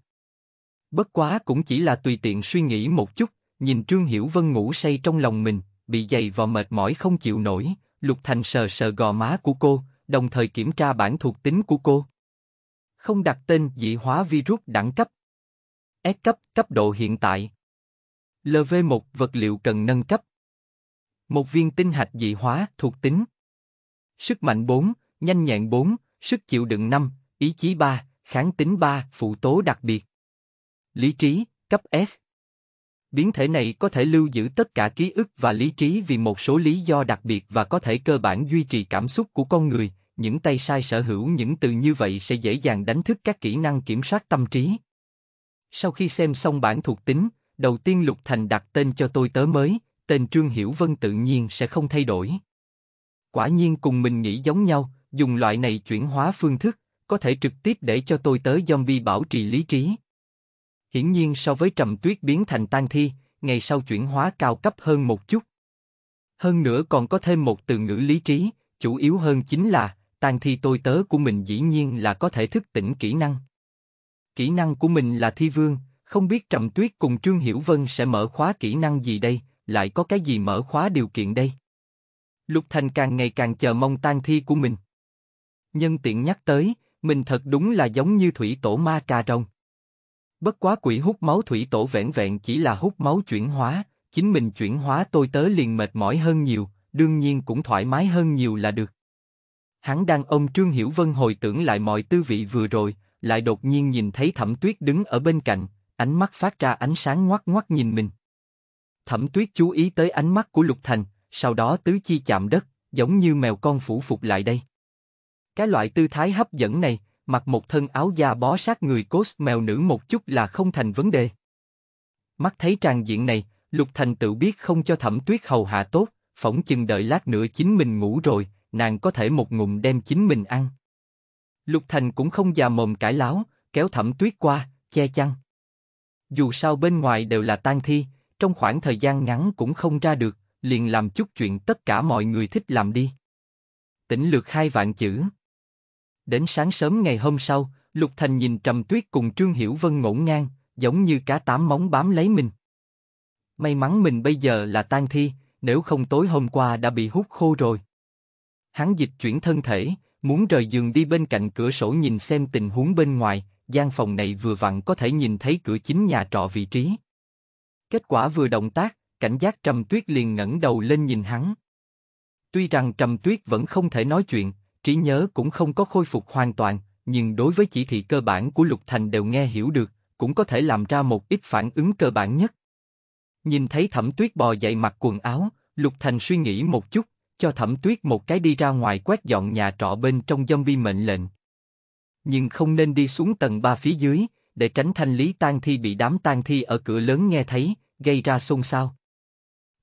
Bất quá cũng chỉ là tùy tiện suy nghĩ một chút, nhìn Trương Hiểu Vân ngủ say trong lòng mình, bị dày vào mệt mỏi không chịu nổi, Lục Thành sờ sờ gò má của cô, đồng thời kiểm tra bản thuộc tính của cô. Không đặt tên dị hóa virus đẳng cấp. S cấp, cấp độ hiện tại. LV1 vật liệu cần nâng cấp, một viên tinh hạch dị hóa, thuộc tính. Sức mạnh 4, nhanh nhẹn 4, sức chịu đựng 5, ý chí 3, kháng tính 3, phụ tố đặc biệt. Lý trí, cấp S Biến thể này có thể lưu giữ tất cả ký ức và lý trí vì một số lý do đặc biệt và có thể cơ bản duy trì cảm xúc của con người. Những tay sai sở hữu những từ như vậy sẽ dễ dàng đánh thức các kỹ năng kiểm soát tâm trí. Sau khi xem xong bản thuộc tính, đầu tiên Lục Thành đặt tên cho tôi tớ mới, tên Trương Hiểu Vân tự nhiên sẽ không thay đổi. Quả nhiên cùng mình nghĩ giống nhau, dùng loại này chuyển hóa phương thức, có thể trực tiếp để cho tôi tới zombie bảo trì lý trí. Hiển nhiên so với trầm tuyết biến thành tan thi, ngày sau chuyển hóa cao cấp hơn một chút. Hơn nữa còn có thêm một từ ngữ lý trí, chủ yếu hơn chính là, tan thi tôi tớ của mình dĩ nhiên là có thể thức tỉnh kỹ năng. Kỹ năng của mình là thi vương, không biết Trầm Tuyết cùng Trương Hiểu Vân sẽ mở khóa kỹ năng gì đây, lại có cái gì mở khóa điều kiện đây? Lục Thành càng ngày càng chờ mong tang thi của mình. Nhân tiện nhắc tới, mình thật đúng là giống như thủy tổ ma cà rồng. Bất quá quỷ hút máu thủy tổ vẹn vẹn chỉ là hút máu chuyển hóa, chính mình chuyển hóa tôi tớ liền mệt mỏi hơn nhiều, đương nhiên cũng thoải mái hơn nhiều là được. Hắn đang ôm Trương Hiểu Vân hồi tưởng lại mọi tư vị vừa rồi, lại đột nhiên nhìn thấy Thẩm Tuyết đứng ở bên cạnh, ánh mắt phát ra ánh sáng ngoắt ngoắt nhìn mình. Thẩm Tuyết chú ý tới ánh mắt của Lục Thành, sau đó tứ chi chạm đất, giống như mèo con phủ phục lại đây. Cái loại tư thái hấp dẫn này, mặc một thân áo da bó sát người cốt mèo nữ một chút là không thành vấn đề. Mắt thấy tràng diện này, Lục Thành tự biết không cho Thẩm Tuyết hầu hạ tốt, phỏng chừng đợi lát nữa chính mình ngủ rồi, nàng có thể một ngụm đem chính mình ăn. Lục Thành cũng không già mồm cãi láo, kéo Thẩm Tuyết qua, che chăn. Dù sao bên ngoài đều là tang thi, trong khoảng thời gian ngắn cũng không ra được, liền làm chút chuyện tất cả mọi người thích làm đi. Tỉnh lược hai vạn chữ. Đến sáng sớm ngày hôm sau, Lục Thành nhìn Trầm Tuyết cùng Trương Hiểu Vân ngổn ngang, giống như cá tám móng bám lấy mình. May mắn mình bây giờ là tan thi, nếu không tối hôm qua đã bị hút khô rồi. Hắn dịch chuyển thân thể, muốn rời giường đi bên cạnh cửa sổ nhìn xem tình huống bên ngoài, gian phòng này vừa vặn có thể nhìn thấy cửa chính nhà trọ vị trí. Kết quả vừa động tác, cảnh giác Trầm Tuyết liền ngẩng đầu lên nhìn hắn. Tuy rằng Trầm Tuyết vẫn không thể nói chuyện, trí nhớ cũng không có khôi phục hoàn toàn, nhưng đối với chỉ thị cơ bản của Lục Thành đều nghe hiểu được, cũng có thể làm ra một ít phản ứng cơ bản nhất. Nhìn thấy Thẩm Tuyết bò dậy mặc quần áo, Lục Thành suy nghĩ một chút, cho Thẩm Tuyết một cái đi ra ngoài quét dọn nhà trọ bên trong zombie mệnh lệnh. Nhưng không nên đi xuống tầng 3 phía dưới, để tránh thanh lý tang thi bị đám tang thi ở cửa lớn nghe thấy, gây ra xôn xao.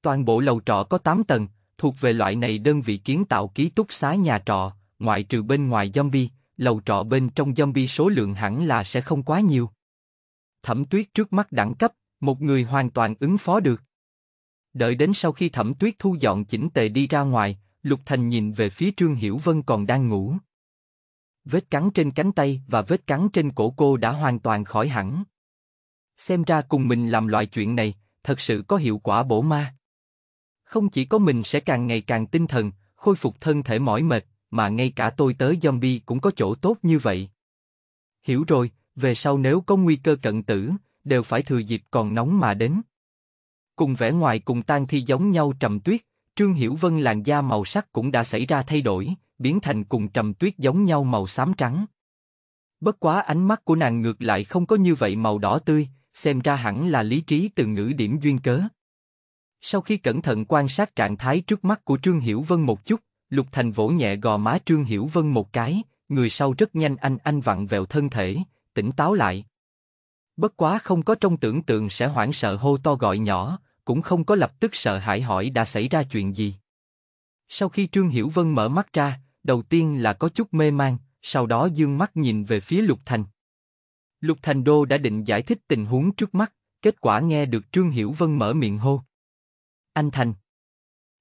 Toàn bộ lầu trọ có 8 tầng, thuộc về loại này đơn vị kiến tạo ký túc xá nhà trọ, ngoại trừ bên ngoài zombie, lầu trọ bên trong zombie số lượng hẳn là sẽ không quá nhiều. Thẩm tuyết trước mắt đẳng cấp, một người hoàn toàn ứng phó được. Đợi đến sau khi thẩm tuyết thu dọn chỉnh tề đi ra ngoài, Lục Thành nhìn về phía Trương Hiểu Vân còn đang ngủ. Vết cắn trên cánh tay và vết cắn trên cổ cô đã hoàn toàn khỏi hẳn. Xem ra cùng mình làm loại chuyện này, thật sự có hiệu quả bổ ma. Không chỉ có mình sẽ càng ngày càng tinh thần, khôi phục thân thể mỏi mệt, mà ngay cả tôi tới zombie cũng có chỗ tốt như vậy. Hiểu rồi, về sau nếu có nguy cơ cận tử, đều phải thừa dịp còn nóng mà đến. Cùng vẻ ngoài cùng tan thi giống nhau trầm tuyết, Trương Hiểu Vân làn da màu sắc cũng đã xảy ra thay đổi, biến thành cùng trầm tuyết giống nhau màu xám trắng. Bất quá ánh mắt của nàng ngược lại không có như vậy màu đỏ tươi, xem ra hẳn là lý trí từ ngữ điểm duyên cớ. Sau khi cẩn thận quan sát trạng thái trước mắt của Trương Hiểu Vân một chút, Lục Thành vỗ nhẹ gò má Trương Hiểu Vân một cái, người sau rất nhanh anh anh vặn vẹo thân thể, tỉnh táo lại. Bất quá không có trong tưởng tượng sẽ hoảng sợ hô to gọi nhỏ, cũng không có lập tức sợ hãi hỏi đã xảy ra chuyện gì. Sau khi Trương Hiểu Vân mở mắt ra, đầu tiên là có chút mê mang, sau đó dương mắt nhìn về phía Lục Thành. Lục Thành Đô đã định giải thích tình huống trước mắt, kết quả nghe được Trương Hiểu Vân mở miệng hô. Anh Thành.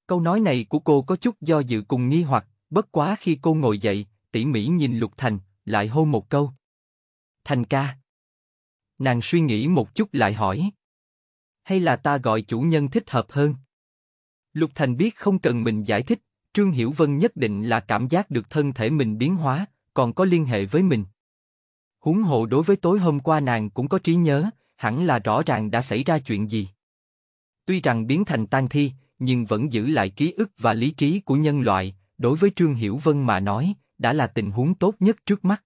Câu nói này của cô có chút do dự cùng nghi hoặc, bất quá khi cô ngồi dậy, tỉ mỉ nhìn Lục Thành, lại hô một câu. Thành ca. Nàng suy nghĩ một chút lại hỏi. Hay là ta gọi chủ nhân thích hợp hơn? Lục Thành biết không cần mình giải thích, Trương Hiểu Vân nhất định là cảm giác được thân thể mình biến hóa, còn có liên hệ với mình. Huống hộ đối với tối hôm qua nàng cũng có trí nhớ, hẳn là rõ ràng đã xảy ra chuyện gì. Tuy rằng biến thành tan thi, nhưng vẫn giữ lại ký ức và lý trí của nhân loại, đối với Trương Hiểu Vân mà nói, đã là tình huống tốt nhất trước mắt.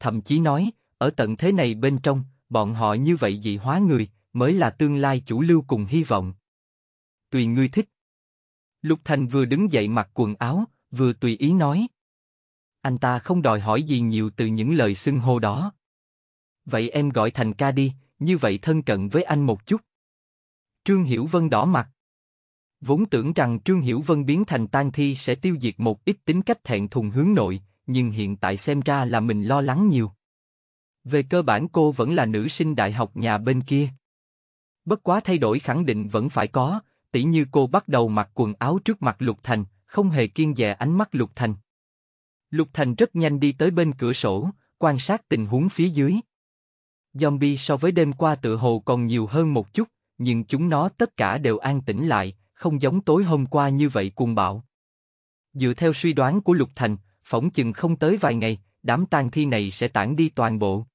Thậm chí nói, ở tận thế này bên trong, bọn họ như vậy dị hóa người, mới là tương lai chủ lưu cùng hy vọng. Tùy ngươi thích. Lục Thành vừa đứng dậy mặc quần áo, vừa tùy ý nói. Anh ta không đòi hỏi gì nhiều từ những lời xưng hô đó. Vậy em gọi Thành ca đi, như vậy thân cận với anh một chút. Trương Hiểu Vân đỏ mặt. Vốn tưởng rằng Trương Hiểu Vân biến thành tan thi sẽ tiêu diệt một ít tính cách thẹn thùng hướng nội, nhưng hiện tại xem ra là mình lo lắng nhiều. Về cơ bản cô vẫn là nữ sinh đại học nhà bên kia. Bất quá thay đổi khẳng định vẫn phải có, tỷ như cô bắt đầu mặc quần áo trước mặt Lục Thành, không hề kiên dè ánh mắt Lục Thành. Lục Thành rất nhanh đi tới bên cửa sổ, quan sát tình huống phía dưới. Zombie so với đêm qua tự hồ còn nhiều hơn một chút, nhưng chúng nó tất cả đều an tĩnh lại, không giống tối hôm qua như vậy cuồng bạo. Dựa theo suy đoán của Lục Thành, phỏng chừng không tới vài ngày, đám tang thi này sẽ tản đi toàn bộ.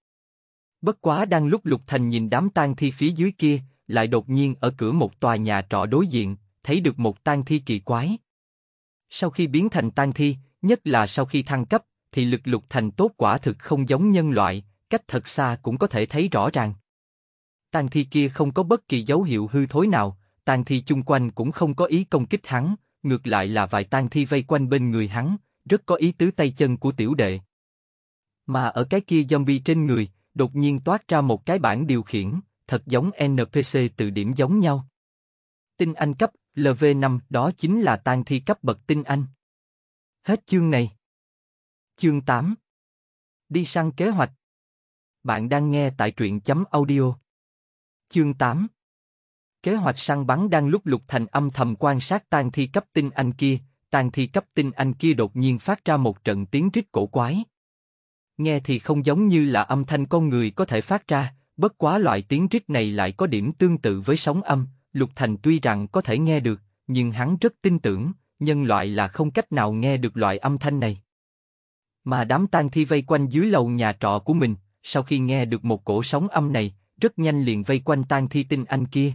Bất quá đang lúc Lục Thành nhìn đám tang thi phía dưới kia, lại đột nhiên ở cửa một tòa nhà trọ đối diện, thấy được một tang thi kỳ quái. Sau khi biến thành tang thi, nhất là sau khi thăng cấp, thì lực lục thành tốt quả thực không giống nhân loại, cách thật xa cũng có thể thấy rõ ràng. Tang thi kia không có bất kỳ dấu hiệu hư thối nào, tang thi chung quanh cũng không có ý công kích hắn, ngược lại là vài tang thi vây quanh bên người hắn, rất có ý tứ tay chân của tiểu đệ. Mà ở cái kia zombie trên người, đột nhiên toát ra một cái bảng điều khiển, thật giống NPC từ điểm giống nhau. Tinh Anh cấp LV5 đó chính là tang thi cấp bậc Tinh Anh. Hết chương này. Chương 8 Đi săn kế hoạch Bạn đang nghe tại truyện chấm audio. Chương 8 Kế hoạch săn bắn đang lúc Lục Thành âm thầm quan sát tang thi cấp tinh anh kia, tang thi cấp tinh anh kia đột nhiên phát ra một trận tiếng rít cổ quái. Nghe thì không giống như là âm thanh con người có thể phát ra, Bất quá loại tiếng rít này lại có điểm tương tự với sóng âm, Lục Thành tuy rằng có thể nghe được, nhưng hắn rất tin tưởng, nhân loại là không cách nào nghe được loại âm thanh này. Mà đám tang thi vây quanh dưới lầu nhà trọ của mình, sau khi nghe được một cổ sóng âm này, rất nhanh liền vây quanh tang thi tinh anh kia.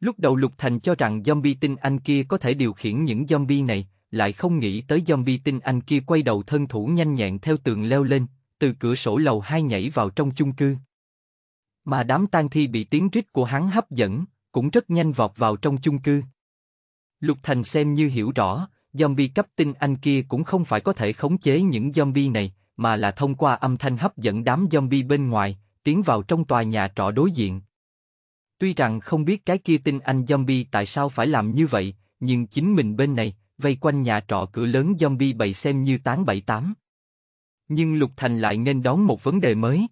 Lúc đầu Lục Thành cho rằng zombie tinh anh kia có thể điều khiển những zombie này, lại không nghĩ tới zombie tinh anh kia quay đầu thân thủ nhanh nhẹn theo tường leo lên, từ cửa sổ lầu hai nhảy vào trong chung cư. Mà đám tang thi bị tiếng rít của hắn hấp dẫn, cũng rất nhanh vọt vào trong chung cư. Lục Thành xem như hiểu rõ, zombie cấp tinh anh kia cũng không phải có thể khống chế những zombie này, mà là thông qua âm thanh hấp dẫn đám zombie bên ngoài, tiến vào trong tòa nhà trọ đối diện. Tuy rằng không biết cái kia tinh anh zombie tại sao phải làm như vậy, nhưng chính mình bên này, vây quanh nhà trọ cửa lớn zombie bày xem như tán bảy tám. Nhưng Lục Thành lại nên đón một vấn đề mới.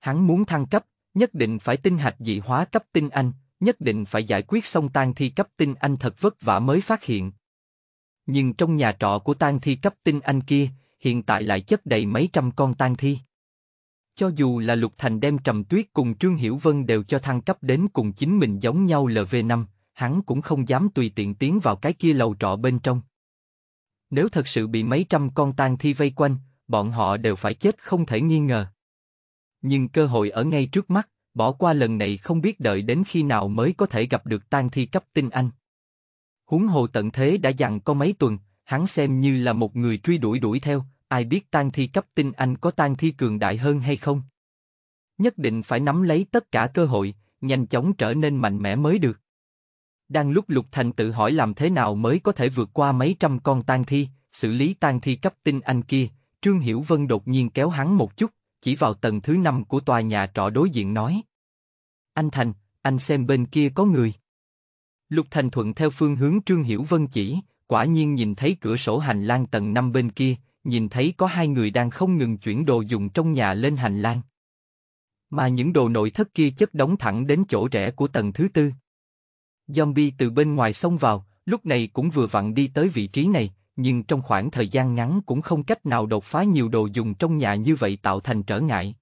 Hắn muốn thăng cấp, nhất định phải tinh hạch dị hóa cấp tinh anh, nhất định phải giải quyết xong tan thi cấp tinh anh thật vất vả mới phát hiện. Nhưng trong nhà trọ của tan thi cấp tinh anh kia, hiện tại lại chất đầy mấy trăm con tan thi. Cho dù là Lục Thành đem Trầm Tuyết cùng Trương Hiểu Vân đều cho thăng cấp đến cùng chính mình giống nhau LV5, hắn cũng không dám tùy tiện tiến vào cái kia lầu trọ bên trong. Nếu thật sự bị mấy trăm con tan thi vây quanh, bọn họ đều phải chết không thể nghi ngờ nhưng cơ hội ở ngay trước mắt, bỏ qua lần này không biết đợi đến khi nào mới có thể gặp được tang thi cấp tinh anh. Huống hồ tận thế đã dặn có mấy tuần, hắn xem như là một người truy đuổi đuổi theo, ai biết tang thi cấp tinh anh có tang thi cường đại hơn hay không. Nhất định phải nắm lấy tất cả cơ hội, nhanh chóng trở nên mạnh mẽ mới được. Đang lúc Lục Thành tự hỏi làm thế nào mới có thể vượt qua mấy trăm con tang thi, xử lý tang thi cấp tinh anh kia, Trương Hiểu Vân đột nhiên kéo hắn một chút, chỉ vào tầng thứ năm của tòa nhà trọ đối diện nói. Anh Thành, anh xem bên kia có người. Lục Thành thuận theo phương hướng Trương Hiểu Vân chỉ, quả nhiên nhìn thấy cửa sổ hành lang tầng năm bên kia, nhìn thấy có hai người đang không ngừng chuyển đồ dùng trong nhà lên hành lang. Mà những đồ nội thất kia chất đóng thẳng đến chỗ rẽ của tầng thứ tư. Zombie từ bên ngoài xông vào, lúc này cũng vừa vặn đi tới vị trí này, nhưng trong khoảng thời gian ngắn cũng không cách nào đột phá nhiều đồ dùng trong nhà như vậy tạo thành trở ngại.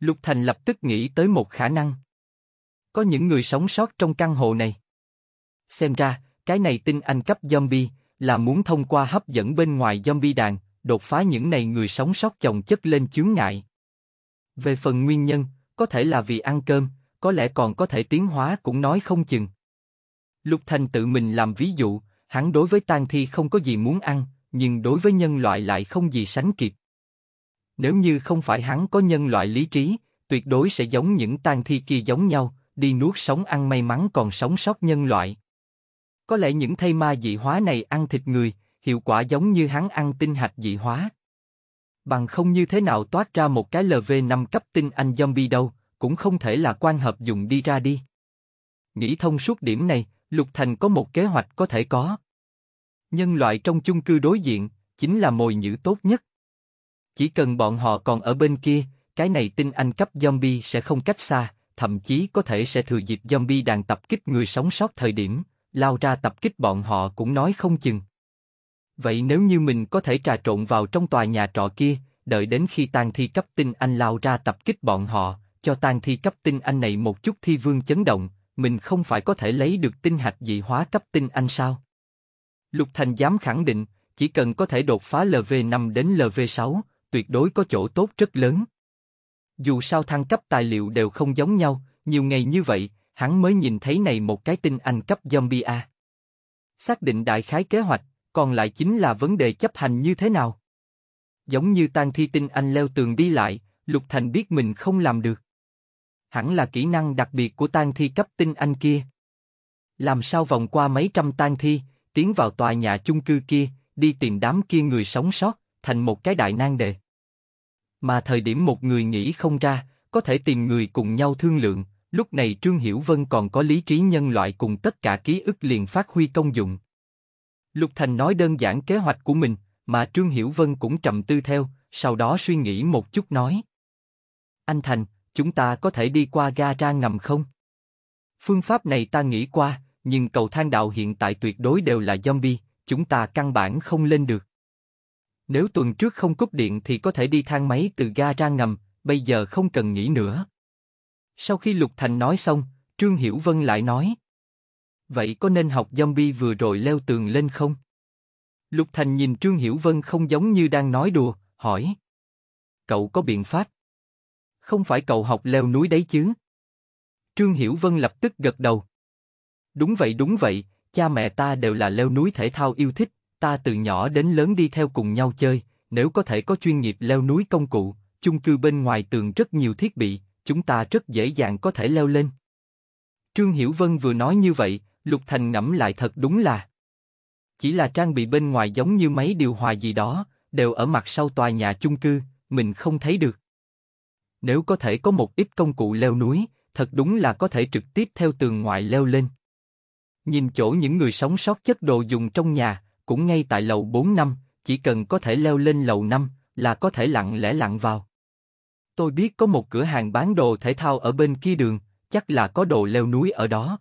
Lục Thành lập tức nghĩ tới một khả năng. Có những người sống sót trong căn hộ này. Xem ra, cái này tin anh cấp zombie là muốn thông qua hấp dẫn bên ngoài zombie đàn, đột phá những này người sống sót chồng chất lên chướng ngại. Về phần nguyên nhân, có thể là vì ăn cơm, có lẽ còn có thể tiến hóa cũng nói không chừng. Lục Thành tự mình làm ví dụ, Hắn đối với tang thi không có gì muốn ăn, nhưng đối với nhân loại lại không gì sánh kịp. Nếu như không phải hắn có nhân loại lý trí, tuyệt đối sẽ giống những tang thi kia giống nhau, đi nuốt sống ăn may mắn còn sống sót nhân loại. Có lẽ những thây ma dị hóa này ăn thịt người, hiệu quả giống như hắn ăn tinh hạch dị hóa. Bằng không như thế nào toát ra một cái LV5 cấp tinh anh zombie đâu, cũng không thể là quan hợp dùng đi ra đi. Nghĩ thông suốt điểm này, Lục Thành có một kế hoạch có thể có. Nhân loại trong chung cư đối diện, chính là mồi nhữ tốt nhất. Chỉ cần bọn họ còn ở bên kia, cái này tinh anh cấp zombie sẽ không cách xa, thậm chí có thể sẽ thừa dịp zombie đang tập kích người sống sót thời điểm, lao ra tập kích bọn họ cũng nói không chừng. Vậy nếu như mình có thể trà trộn vào trong tòa nhà trọ kia, đợi đến khi tang thi cấp tinh anh lao ra tập kích bọn họ, cho tang thi cấp tinh anh này một chút thi vương chấn động, mình không phải có thể lấy được tinh hạch dị hóa cấp tinh anh sao? Lục Thành dám khẳng định, chỉ cần có thể đột phá LV5 đến LV6, tuyệt đối có chỗ tốt rất lớn. Dù sao thăng cấp tài liệu đều không giống nhau, nhiều ngày như vậy, hắn mới nhìn thấy này một cái tinh anh cấp zombie A. Xác định đại khái kế hoạch, còn lại chính là vấn đề chấp hành như thế nào. Giống như Tan thi tinh anh leo tường đi lại, Lục Thành biết mình không làm được. Hẳn là kỹ năng đặc biệt của Tan thi cấp tinh anh kia. Làm sao vòng qua mấy trăm Tan thi, tiến vào tòa nhà chung cư kia, đi tìm đám kia người sống sót, thành một cái đại nan đề. Mà thời điểm một người nghĩ không ra, có thể tìm người cùng nhau thương lượng, lúc này Trương Hiểu Vân còn có lý trí nhân loại cùng tất cả ký ức liền phát huy công dụng. Lục Thành nói đơn giản kế hoạch của mình, mà Trương Hiểu Vân cũng trầm tư theo, sau đó suy nghĩ một chút nói. Anh Thành, chúng ta có thể đi qua ga ra ngầm không? Phương pháp này ta nghĩ qua, nhưng cầu thang đạo hiện tại tuyệt đối đều là zombie, chúng ta căn bản không lên được. Nếu tuần trước không cúp điện thì có thể đi thang máy từ ga ra ngầm, bây giờ không cần nghĩ nữa. Sau khi Lục Thành nói xong, Trương Hiểu Vân lại nói. Vậy có nên học zombie vừa rồi leo tường lên không? Lục Thành nhìn Trương Hiểu Vân không giống như đang nói đùa, hỏi. Cậu có biện pháp? Không phải cậu học leo núi đấy chứ? Trương Hiểu Vân lập tức gật đầu. Đúng vậy đúng vậy, cha mẹ ta đều là leo núi thể thao yêu thích, ta từ nhỏ đến lớn đi theo cùng nhau chơi, nếu có thể có chuyên nghiệp leo núi công cụ, chung cư bên ngoài tường rất nhiều thiết bị, chúng ta rất dễ dàng có thể leo lên. Trương Hiểu Vân vừa nói như vậy, Lục Thành ngẫm lại thật đúng là. Chỉ là trang bị bên ngoài giống như máy điều hòa gì đó, đều ở mặt sau tòa nhà chung cư, mình không thấy được. Nếu có thể có một ít công cụ leo núi, thật đúng là có thể trực tiếp theo tường ngoài leo lên. Nhìn chỗ những người sống sót chất đồ dùng trong nhà, cũng ngay tại lầu 4 năm, chỉ cần có thể leo lên lầu 5 là có thể lặng lẽ lặn vào. Tôi biết có một cửa hàng bán đồ thể thao ở bên kia đường, chắc là có đồ leo núi ở đó.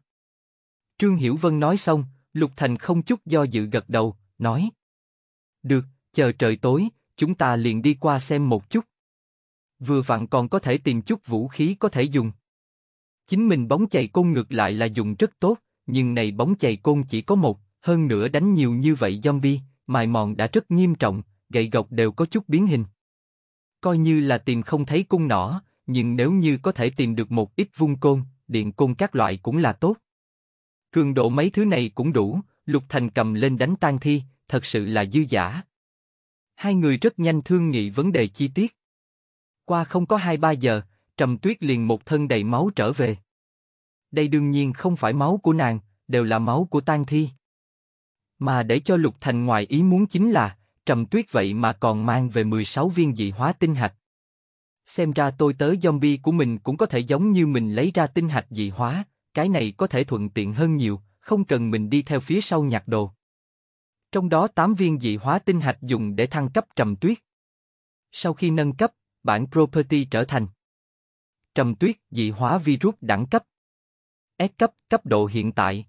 Trương Hiểu Vân nói xong, Lục Thành không chút do dự gật đầu, nói. Được, chờ trời tối, chúng ta liền đi qua xem một chút. Vừa vặn còn có thể tìm chút vũ khí có thể dùng. Chính mình bóng chày côn ngược lại là dùng rất tốt nhưng này bóng chày côn chỉ có một, hơn nữa đánh nhiều như vậy zombie, mài mòn đã rất nghiêm trọng, gậy gộc đều có chút biến hình. Coi như là tìm không thấy cung nỏ, nhưng nếu như có thể tìm được một ít vung côn, điện côn các loại cũng là tốt. Cường độ mấy thứ này cũng đủ, Lục Thành cầm lên đánh tan thi, thật sự là dư giả. Hai người rất nhanh thương nghị vấn đề chi tiết. Qua không có hai ba giờ, Trầm Tuyết liền một thân đầy máu trở về đây đương nhiên không phải máu của nàng, đều là máu của Tang Thi. Mà để cho Lục Thành ngoài ý muốn chính là, Trầm Tuyết vậy mà còn mang về 16 viên dị hóa tinh hạch. Xem ra tôi tới zombie của mình cũng có thể giống như mình lấy ra tinh hạch dị hóa, cái này có thể thuận tiện hơn nhiều, không cần mình đi theo phía sau nhặt đồ. Trong đó 8 viên dị hóa tinh hạch dùng để thăng cấp Trầm Tuyết. Sau khi nâng cấp, bản property trở thành Trầm Tuyết dị hóa virus đẳng cấp. S cấp, cấp độ hiện tại.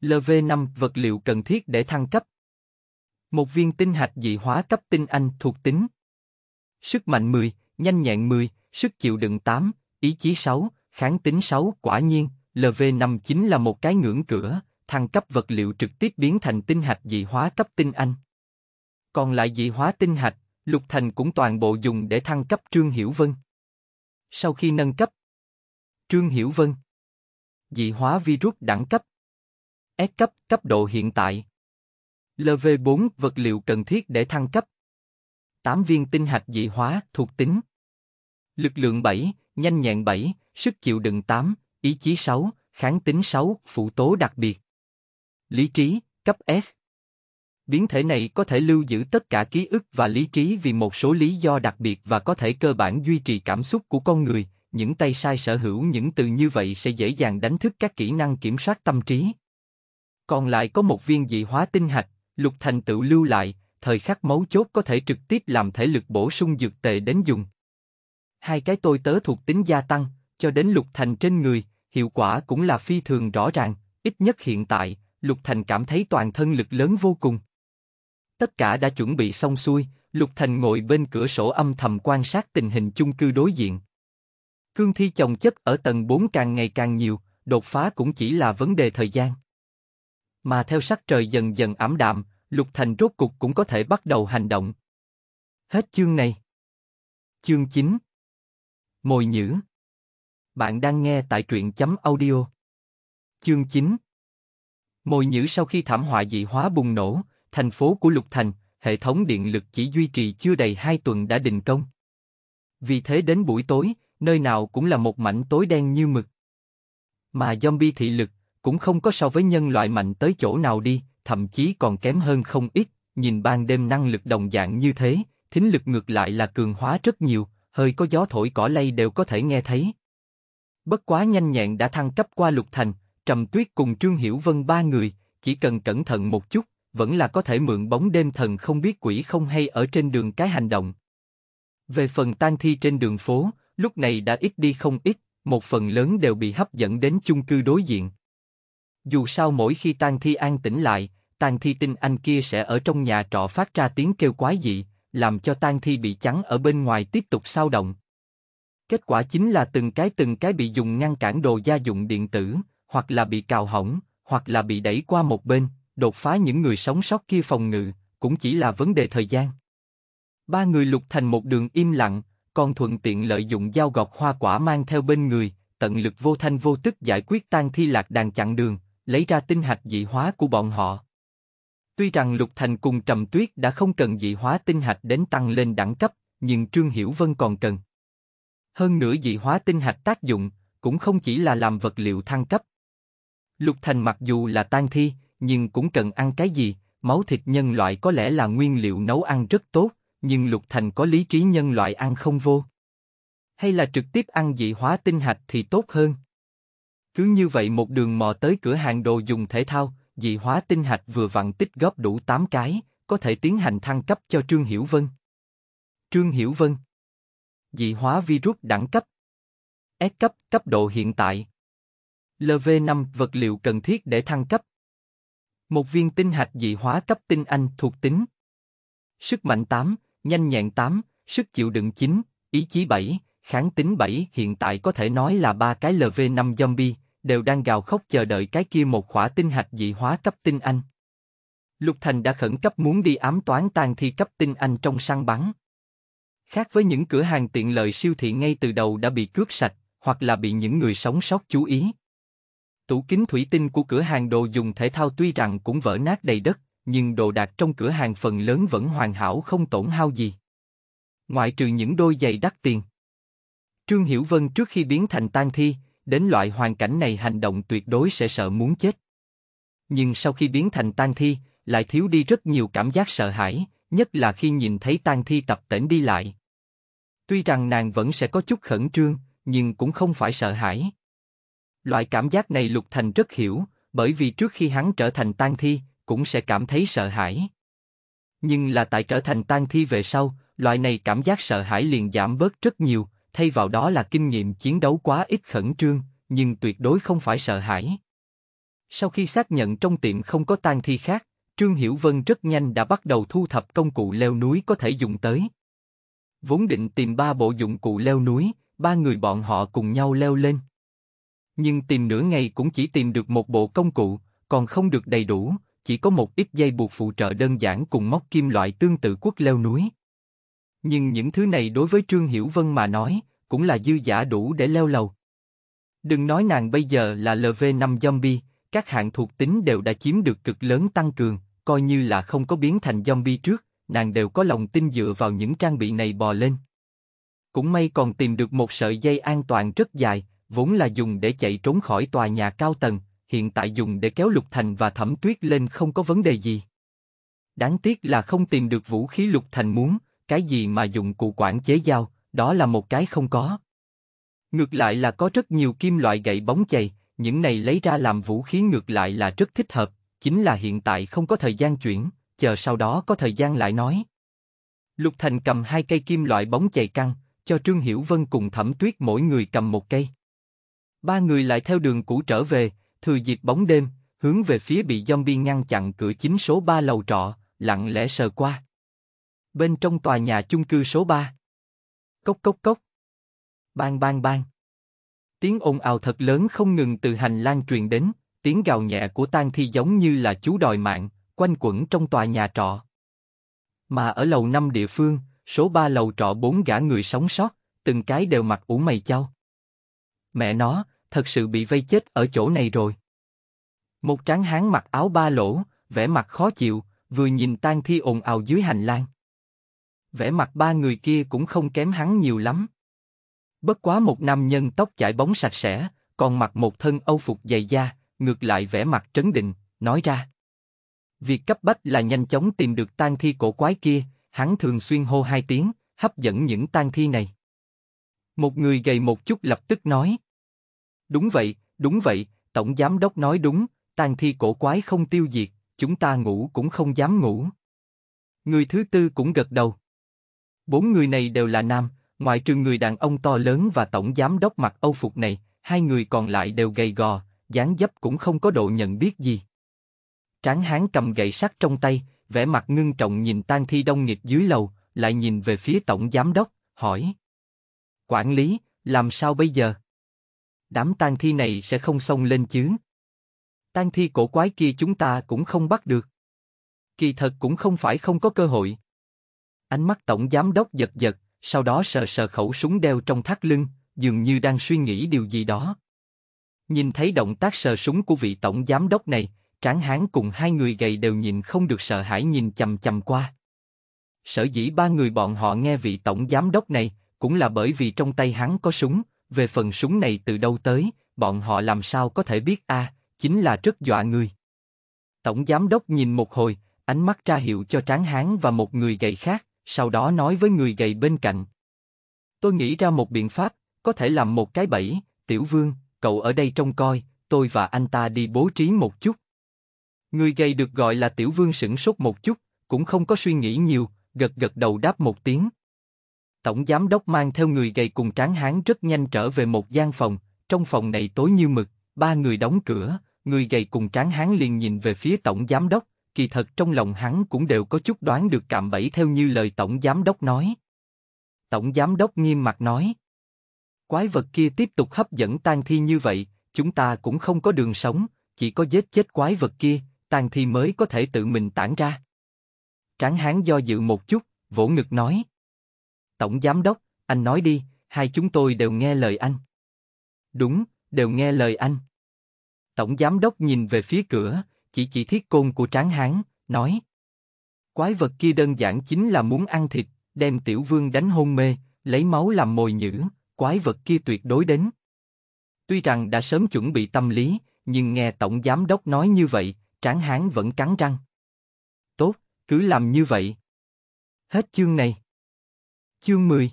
LV5, vật liệu cần thiết để thăng cấp. Một viên tinh hạch dị hóa cấp tinh anh thuộc tính. Sức mạnh 10, nhanh nhẹn 10, sức chịu đựng 8, ý chí 6, kháng tính 6. Quả nhiên, LV5 chính là một cái ngưỡng cửa, thăng cấp vật liệu trực tiếp biến thành tinh hạch dị hóa cấp tinh anh. Còn lại dị hóa tinh hạch, Lục Thành cũng toàn bộ dùng để thăng cấp Trương Hiểu Vân. Sau khi nâng cấp, Trương Hiểu Vân dị hóa virus đẳng cấp. S cấp, cấp độ hiện tại. LV4, vật liệu cần thiết để thăng cấp. 8 viên tinh hạt dị hóa, thuộc tính. Lực lượng 7, nhanh nhẹn 7, sức chịu đựng 8, ý chí 6, kháng tính 6, phụ tố đặc biệt. Lý trí, cấp S. Biến thể này có thể lưu giữ tất cả ký ức và lý trí vì một số lý do đặc biệt và có thể cơ bản duy trì cảm xúc của con người, những tay sai sở hữu những từ như vậy sẽ dễ dàng đánh thức các kỹ năng kiểm soát tâm trí. Còn lại có một viên dị hóa tinh hạch, lục thành tựu lưu lại, thời khắc mấu chốt có thể trực tiếp làm thể lực bổ sung dược tệ đến dùng. Hai cái tôi tớ thuộc tính gia tăng, cho đến lục thành trên người, hiệu quả cũng là phi thường rõ ràng, ít nhất hiện tại, lục thành cảm thấy toàn thân lực lớn vô cùng. Tất cả đã chuẩn bị xong xuôi, Lục Thành ngồi bên cửa sổ âm thầm quan sát tình hình chung cư đối diện. Cương thi chồng chất ở tầng 4 càng ngày càng nhiều, đột phá cũng chỉ là vấn đề thời gian. Mà theo sắc trời dần dần ảm đạm, Lục Thành rốt cục cũng có thể bắt đầu hành động. Hết chương này. Chương 9 Mồi nhữ Bạn đang nghe tại truyện chấm audio. Chương 9 Mồi nhữ sau khi thảm họa dị hóa bùng nổ, thành phố của Lục Thành, hệ thống điện lực chỉ duy trì chưa đầy 2 tuần đã đình công. Vì thế đến buổi tối, nơi nào cũng là một mảnh tối đen như mực. Mà zombie thị lực cũng không có so với nhân loại mạnh tới chỗ nào đi, thậm chí còn kém hơn không ít, nhìn ban đêm năng lực đồng dạng như thế, thính lực ngược lại là cường hóa rất nhiều, hơi có gió thổi cỏ lay đều có thể nghe thấy. Bất quá nhanh nhẹn đã thăng cấp qua lục thành, Trầm Tuyết cùng Trương Hiểu Vân ba người, chỉ cần cẩn thận một chút, vẫn là có thể mượn bóng đêm thần không biết quỷ không hay ở trên đường cái hành động. Về phần tan thi trên đường phố, lúc này đã ít đi không ít, một phần lớn đều bị hấp dẫn đến chung cư đối diện. Dù sao mỗi khi tang thi an tĩnh lại, tang thi tin anh kia sẽ ở trong nhà trọ phát ra tiếng kêu quái dị, làm cho tang thi bị chắn ở bên ngoài tiếp tục sao động. Kết quả chính là từng cái từng cái bị dùng ngăn cản đồ gia dụng điện tử, hoặc là bị cào hỏng, hoặc là bị đẩy qua một bên, đột phá những người sống sót kia phòng ngự, cũng chỉ là vấn đề thời gian. Ba người lục thành một đường im lặng, con thuận tiện lợi dụng dao gọt hoa quả mang theo bên người, tận lực vô thanh vô tức giải quyết tan thi lạc đàn chặn đường, lấy ra tinh hạch dị hóa của bọn họ. Tuy rằng Lục Thành cùng Trầm Tuyết đã không cần dị hóa tinh hạch đến tăng lên đẳng cấp, nhưng Trương Hiểu Vân còn cần. Hơn nữa dị hóa tinh hạch tác dụng, cũng không chỉ là làm vật liệu thăng cấp. Lục Thành mặc dù là tan thi, nhưng cũng cần ăn cái gì, máu thịt nhân loại có lẽ là nguyên liệu nấu ăn rất tốt, nhưng Lục Thành có lý trí nhân loại ăn không vô. Hay là trực tiếp ăn dị hóa tinh hạch thì tốt hơn. Cứ như vậy một đường mò tới cửa hàng đồ dùng thể thao, dị hóa tinh hạch vừa vặn tích góp đủ 8 cái, có thể tiến hành thăng cấp cho Trương Hiểu Vân. Trương Hiểu Vân Dị hóa virus đẳng cấp S cấp, cấp độ hiện tại LV5 vật liệu cần thiết để thăng cấp Một viên tinh hạch dị hóa cấp tinh anh thuộc tính Sức mạnh 8, nhanh nhẹn 8, sức chịu đựng 9, ý chí 7, kháng tính 7 hiện tại có thể nói là ba cái LV5 zombie, đều đang gào khóc chờ đợi cái kia một khỏa tinh hạch dị hóa cấp tinh anh. Lục Thành đã khẩn cấp muốn đi ám toán tàn thi cấp tinh anh trong săn bắn. Khác với những cửa hàng tiện lợi siêu thị ngay từ đầu đã bị cướp sạch, hoặc là bị những người sống sót chú ý. Tủ kính thủy tinh của cửa hàng đồ dùng thể thao tuy rằng cũng vỡ nát đầy đất, nhưng đồ đạc trong cửa hàng phần lớn vẫn hoàn hảo không tổn hao gì. Ngoại trừ những đôi giày đắt tiền. Trương Hiểu Vân trước khi biến thành tang thi, đến loại hoàn cảnh này hành động tuyệt đối sẽ sợ muốn chết. Nhưng sau khi biến thành tang thi, lại thiếu đi rất nhiều cảm giác sợ hãi, nhất là khi nhìn thấy tang thi tập tễnh đi lại. Tuy rằng nàng vẫn sẽ có chút khẩn trương, nhưng cũng không phải sợ hãi. Loại cảm giác này Lục Thành rất hiểu, bởi vì trước khi hắn trở thành tang thi, cũng sẽ cảm thấy sợ hãi. Nhưng là tại trở thành tang thi về sau, loại này cảm giác sợ hãi liền giảm bớt rất nhiều, thay vào đó là kinh nghiệm chiến đấu quá ít khẩn trương, nhưng tuyệt đối không phải sợ hãi. Sau khi xác nhận trong tiệm không có tang thi khác, Trương Hiểu Vân rất nhanh đã bắt đầu thu thập công cụ leo núi có thể dùng tới. Vốn định tìm ba bộ dụng cụ leo núi, ba người bọn họ cùng nhau leo lên. Nhưng tìm nửa ngày cũng chỉ tìm được một bộ công cụ, còn không được đầy đủ, chỉ có một ít dây buộc phụ trợ đơn giản cùng móc kim loại tương tự quốc leo núi. Nhưng những thứ này đối với Trương Hiểu Vân mà nói, cũng là dư giả đủ để leo lầu. Đừng nói nàng bây giờ là LV5 zombie, các hạng thuộc tính đều đã chiếm được cực lớn tăng cường, coi như là không có biến thành zombie trước, nàng đều có lòng tin dựa vào những trang bị này bò lên. Cũng may còn tìm được một sợi dây an toàn rất dài, vốn là dùng để chạy trốn khỏi tòa nhà cao tầng, hiện tại dùng để kéo Lục Thành và Thẩm Tuyết lên không có vấn đề gì. Đáng tiếc là không tìm được vũ khí Lục Thành muốn, cái gì mà dụng cụ quản chế dao, đó là một cái không có. Ngược lại là có rất nhiều kim loại gậy bóng chày, những này lấy ra làm vũ khí ngược lại là rất thích hợp, chính là hiện tại không có thời gian chuyển, chờ sau đó có thời gian lại nói. Lục Thành cầm hai cây kim loại bóng chày căng, cho Trương Hiểu Vân cùng Thẩm Tuyết mỗi người cầm một cây. Ba người lại theo đường cũ trở về, thừa dịp bóng đêm, hướng về phía bị zombie ngăn chặn cửa chính số 3 lầu trọ, lặng lẽ sờ qua. Bên trong tòa nhà chung cư số 3. Cốc cốc cốc. Bang bang bang. Tiếng ồn ào thật lớn không ngừng từ hành lang truyền đến, tiếng gào nhẹ của tang thi giống như là chú đòi mạng, quanh quẩn trong tòa nhà trọ. Mà ở lầu 5 địa phương, số 3 lầu trọ bốn gã người sống sót, từng cái đều mặt ủ mày chau. Mẹ nó, thật sự bị vây chết ở chỗ này rồi. Một tráng hán mặc áo ba lỗ, vẻ mặt khó chịu, vừa nhìn tang thi ồn ào dưới hành lang. Vẻ mặt ba người kia cũng không kém hắn nhiều lắm. Bất quá một nam nhân tóc chải bóng sạch sẽ, còn mặc một thân âu phục dày da, ngược lại vẻ mặt trấn định, nói ra. Việc cấp bách là nhanh chóng tìm được tang thi cổ quái kia, hắn thường xuyên hô hai tiếng, hấp dẫn những tang thi này. Một người gầy một chút lập tức nói, Đúng vậy, đúng vậy, Tổng Giám Đốc nói đúng, tang thi cổ quái không tiêu diệt, chúng ta ngủ cũng không dám ngủ. Người thứ tư cũng gật đầu. Bốn người này đều là nam, ngoại trừ người đàn ông to lớn và Tổng Giám Đốc mặc âu phục này, hai người còn lại đều gầy gò, dáng dấp cũng không có độ nhận biết gì. Tráng hán cầm gậy sắt trong tay, vẻ mặt ngưng trọng nhìn tang thi đông nghịch dưới lầu, lại nhìn về phía tổng giám đốc, hỏi: quản lý, làm sao bây giờ? đám tang thi này sẽ không xông lên chứ. Tang thi cổ quái kia chúng ta cũng không bắt được. Kỳ thật cũng không phải không có cơ hội. Ánh mắt tổng giám đốc giật giật, sau đó sờ sờ khẩu súng đeo trong thắt lưng, dường như đang suy nghĩ điều gì đó. Nhìn thấy động tác sờ súng của vị tổng giám đốc này, tráng hán cùng hai người gầy đều nhìn không được sợ hãi nhìn chầm chầm qua. Sở dĩ ba người bọn họ nghe vị tổng giám đốc này, cũng là bởi vì trong tay hắn có súng, về phần súng này từ đâu tới, bọn họ làm sao có thể biết a? À, chính là rất dọa người. Tổng giám đốc nhìn một hồi, ánh mắt ra hiệu cho tráng hán và một người gầy khác, sau đó nói với người gầy bên cạnh. Tôi nghĩ ra một biện pháp, có thể làm một cái bẫy, tiểu vương, cậu ở đây trông coi, tôi và anh ta đi bố trí một chút. Người gầy được gọi là tiểu vương sửng sốt một chút, cũng không có suy nghĩ nhiều, gật gật đầu đáp một tiếng, tổng giám đốc mang theo người gầy cùng tráng hán rất nhanh trở về một gian phòng, trong phòng này tối như mực, ba người đóng cửa, người gầy cùng tráng hán liền nhìn về phía tổng giám đốc, kỳ thật trong lòng hắn cũng đều có chút đoán được cạm bẫy theo như lời tổng giám đốc nói. Tổng giám đốc nghiêm mặt nói, quái vật kia tiếp tục hấp dẫn tang thi như vậy, chúng ta cũng không có đường sống, chỉ có giết chết quái vật kia, tang thi mới có thể tự mình tản ra. Tráng hán do dự một chút, vỗ ngực nói. Tổng Giám Đốc, anh nói đi, hai chúng tôi đều nghe lời anh. Đúng, đều nghe lời anh. Tổng Giám Đốc nhìn về phía cửa, chỉ chỉ thiết côn của tráng hán, nói. Quái vật kia đơn giản chính là muốn ăn thịt, đem tiểu vương đánh hôn mê, lấy máu làm mồi nhữ, quái vật kia tuyệt đối đến. Tuy rằng đã sớm chuẩn bị tâm lý, nhưng nghe Tổng Giám Đốc nói như vậy, tráng hán vẫn cắn răng. Tốt, cứ làm như vậy. Hết chương này. Chương 10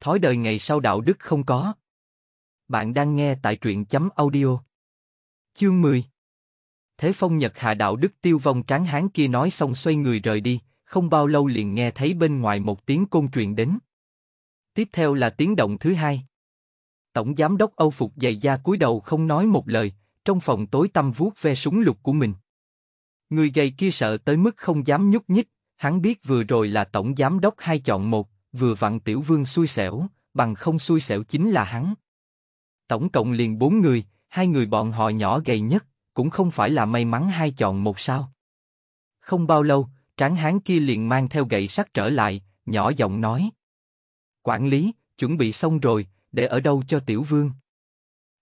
Thói đời ngày sau đạo đức không có Bạn đang nghe tại truyện chấm audio Chương 10 Thế phong Nhật Hạ đạo đức tiêu vong tráng hán kia nói xong xoay người rời đi, không bao lâu liền nghe thấy bên ngoài một tiếng côn truyền đến. Tiếp theo là tiếng động thứ hai. Tổng giám đốc Âu Phục dày da cúi đầu không nói một lời, trong phòng tối tăm vuốt ve súng lục của mình. Người gầy kia sợ tới mức không dám nhúc nhích, hắn biết vừa rồi là tổng giám đốc hai chọn một, vừa vặn tiểu vương xui xẻo, bằng không xui xẻo chính là hắn. Tổng cộng liền bốn người, hai người bọn họ nhỏ gầy nhất, cũng không phải là may mắn hai chọn một sao. Không bao lâu, tráng hán kia liền mang theo gậy sắt trở lại, nhỏ giọng nói. Quản lý, chuẩn bị xong rồi, để ở đâu cho tiểu vương?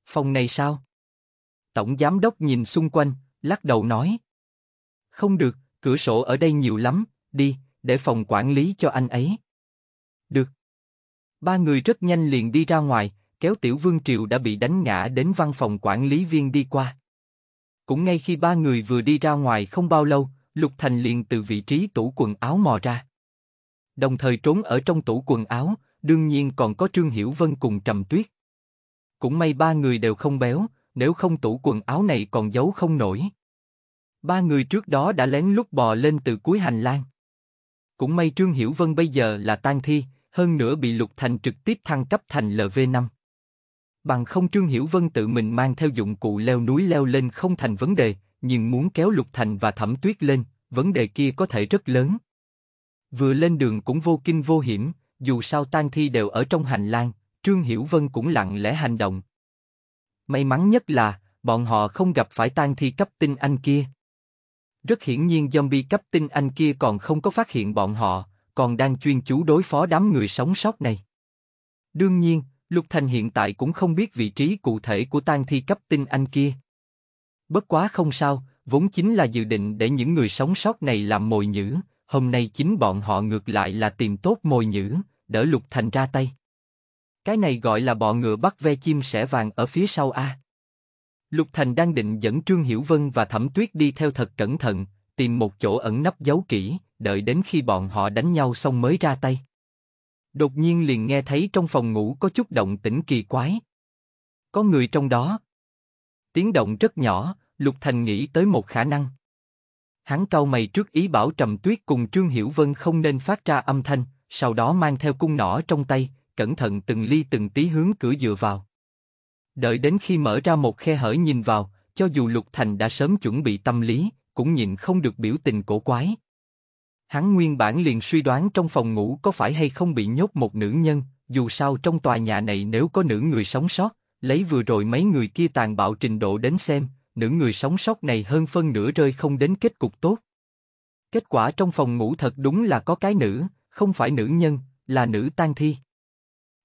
Phòng này sao? Tổng giám đốc nhìn xung quanh, lắc đầu nói. Không được, cửa sổ ở đây nhiều lắm, đi, để phòng quản lý cho anh ấy. Được. Ba người rất nhanh liền đi ra ngoài, kéo Tiểu Vương Triệu đã bị đánh ngã đến văn phòng quản lý viên đi qua. Cũng ngay khi ba người vừa đi ra ngoài không bao lâu, Lục Thành liền từ vị trí tủ quần áo mò ra. Đồng thời trốn ở trong tủ quần áo, đương nhiên còn có Trương Hiểu Vân cùng Trầm Tuyết. Cũng may ba người đều không béo, nếu không tủ quần áo này còn giấu không nổi. Ba người trước đó đã lén lút bò lên từ cuối hành lang. Cũng may Trương Hiểu Vân bây giờ là tan thi, hơn nữa bị Lục Thành trực tiếp thăng cấp thành LV5. Bằng không Trương Hiểu Vân tự mình mang theo dụng cụ leo núi leo lên không thành vấn đề, nhưng muốn kéo Lục Thành và Thẩm Tuyết lên, vấn đề kia có thể rất lớn. Vừa lên đường cũng vô kinh vô hiểm, dù sao tang thi đều ở trong hành lang, Trương Hiểu Vân cũng lặng lẽ hành động. May mắn nhất là, bọn họ không gặp phải tang thi cấp tinh anh kia. Rất hiển nhiên zombie cấp tinh anh kia còn không có phát hiện bọn họ, còn đang chuyên chú đối phó đám người sống sót này. Đương nhiên, Lục Thành hiện tại cũng không biết vị trí cụ thể của tang thi cấp tinh anh kia. Bất quá không sao, vốn chính là dự định để những người sống sót này làm mồi nhữ, hôm nay chính bọn họ ngược lại là tìm tốt mồi nhữ, đỡ Lục Thành ra tay. Cái này gọi là bọ ngựa bắt ve chim sẻ vàng ở phía sau a. Lục Thành đang định dẫn Trương Hiểu Vân và Thẩm Tuyết đi theo thật cẩn thận, tìm một chỗ ẩn nấp giấu kỹ, đợi đến khi bọn họ đánh nhau xong mới ra tay. Đột nhiên liền nghe thấy trong phòng ngủ có chút động tĩnh kỳ quái. Có người trong đó. Tiếng động rất nhỏ, Lục Thành nghĩ tới một khả năng. Hắn cau mày trước ý bảo Trầm Tuyết cùng Trương Hiểu Vân không nên phát ra âm thanh, sau đó mang theo cung nỏ trong tay, cẩn thận từng ly từng tí hướng cửa dựa vào. Đợi đến khi mở ra một khe hở nhìn vào, cho dù Lục Thành đã sớm chuẩn bị tâm lý, cũng nhìn không được biểu tình cổ quái, Hắn nguyên bản liền suy đoán trong phòng ngủ có phải hay không bị nhốt một nữ nhân, dù sao trong tòa nhà này nếu có nữ người sống sót, lấy vừa rồi mấy người kia tàn bạo trình độ đến xem, nữ người sống sót này hơn phân nửa rơi không đến kết cục tốt. Kết quả trong phòng ngủ thật đúng là có cái nữ, không phải nữ nhân, là nữ tang thi.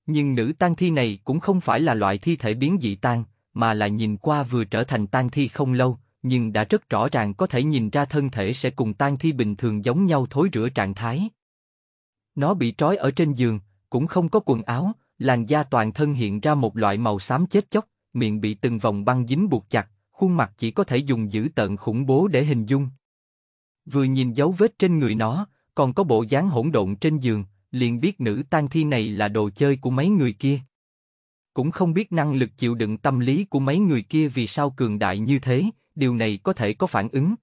Nhưng nữ tang thi này cũng không phải là loại thi thể biến dị tan, mà là nhìn qua vừa trở thành tang thi không lâu, nhưng đã rất rõ ràng có thể nhìn ra thân thể sẽ cùng tan thi bình thường giống nhau thối rửa trạng thái. Nó bị trói ở trên giường, cũng không có quần áo, làn da toàn thân hiện ra một loại màu xám chết chóc, miệng bị từng vòng băng dính buộc chặt, khuôn mặt chỉ có thể dùng dữ tợn khủng bố để hình dung. Vừa nhìn dấu vết trên người nó, còn có bộ dáng hỗn độn trên giường, liền biết nữ tan thi này là đồ chơi của mấy người kia. Cũng không biết năng lực chịu đựng tâm lý của mấy người kia vì sao cường đại như thế, điều này có thể có phản ứng.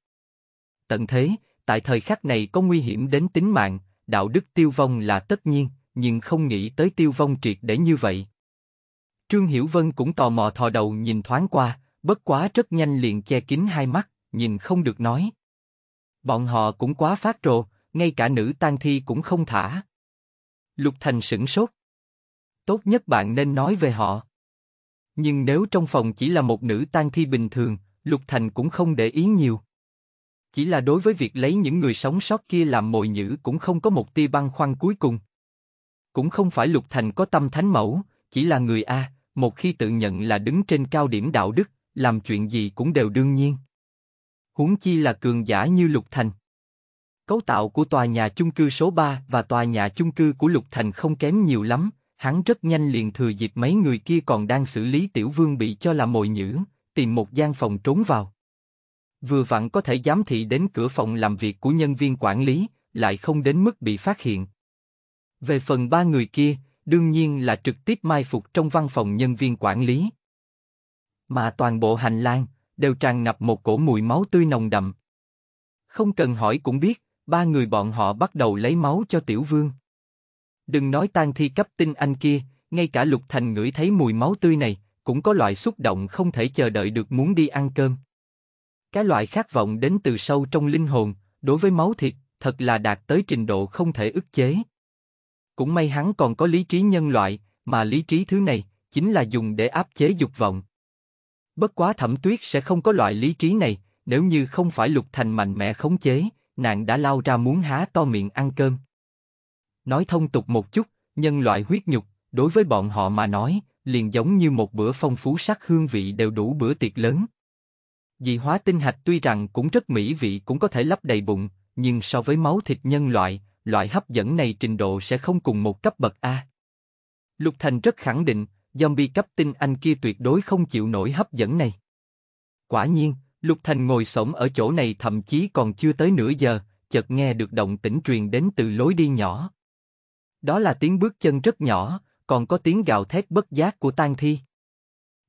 Tận thế, tại thời khắc này có nguy hiểm đến tính mạng, đạo đức tiêu vong là tất nhiên, nhưng không nghĩ tới tiêu vong triệt để như vậy. Trương Hiểu Vân cũng tò mò thò đầu nhìn thoáng qua, bất quá rất nhanh liền che kín hai mắt, nhìn không được nói. Bọn họ cũng quá phát rồ, ngay cả nữ tang thi cũng không thả. Lục Thành sửng sốt. Tốt nhất bạn nên nói về họ. Nhưng nếu trong phòng chỉ là một nữ tang thi bình thường, Lục Thành cũng không để ý nhiều. Chỉ là đối với việc lấy những người sống sót kia làm mồi nhữ cũng không có một tia băn khoăn cuối cùng. Cũng không phải Lục Thành có tâm thánh mẫu, chỉ là người A, một khi tự nhận là đứng trên cao điểm đạo đức, làm chuyện gì cũng đều đương nhiên. Huống chi là cường giả như Lục Thành. Cấu tạo của tòa nhà chung cư số 3 và tòa nhà chung cư của Lục Thành không kém nhiều lắm, hắn rất nhanh liền thừa dịp mấy người kia còn đang xử lý tiểu vương bị cho là mồi nhữ, tìm một gian phòng trốn vào. Vừa vặn có thể giám thị đến cửa phòng làm việc của nhân viên quản lý, lại không đến mức bị phát hiện. Về phần ba người kia, đương nhiên là trực tiếp mai phục trong văn phòng nhân viên quản lý. Mà toàn bộ hành lang đều tràn ngập một cổ mùi máu tươi nồng đậm. Không cần hỏi cũng biết, ba người bọn họ bắt đầu lấy máu cho tiểu vương. Đừng nói tan thi cấp tinh anh kia, ngay cả lục thành ngửi thấy mùi máu tươi này, cũng có loại xúc động không thể chờ đợi được muốn đi ăn cơm. Cái loại khát vọng đến từ sâu trong linh hồn, đối với máu thịt, thật là đạt tới trình độ không thể ức chế. Cũng may hắn còn có lý trí nhân loại, mà lý trí thứ này chính là dùng để áp chế dục vọng. Bất quá Thẩm Tuyết sẽ không có loại lý trí này, nếu như không phải Lục Thành mạnh mẽ khống chế, nàng đã lao ra muốn há to miệng ăn cơm. Nói thông tục một chút, nhân loại huyết nhục, đối với bọn họ mà nói, liền giống như một bữa phong phú sắc hương vị đều đủ bữa tiệc lớn. Dị hóa tinh hạch tuy rằng cũng rất mỹ vị cũng có thể lấp đầy bụng, nhưng so với máu thịt nhân loại, loại hấp dẫn này trình độ sẽ không cùng một cấp bậc A. Lục Thành rất khẳng định, zombie cấp tinh anh kia tuyệt đối không chịu nổi hấp dẫn này. Quả nhiên, Lục Thành ngồi sổng ở chỗ này thậm chí còn chưa tới nửa giờ, chợt nghe được động tĩnh truyền đến từ lối đi nhỏ. Đó là tiếng bước chân rất nhỏ, còn có tiếng gào thét bất giác của tang thi.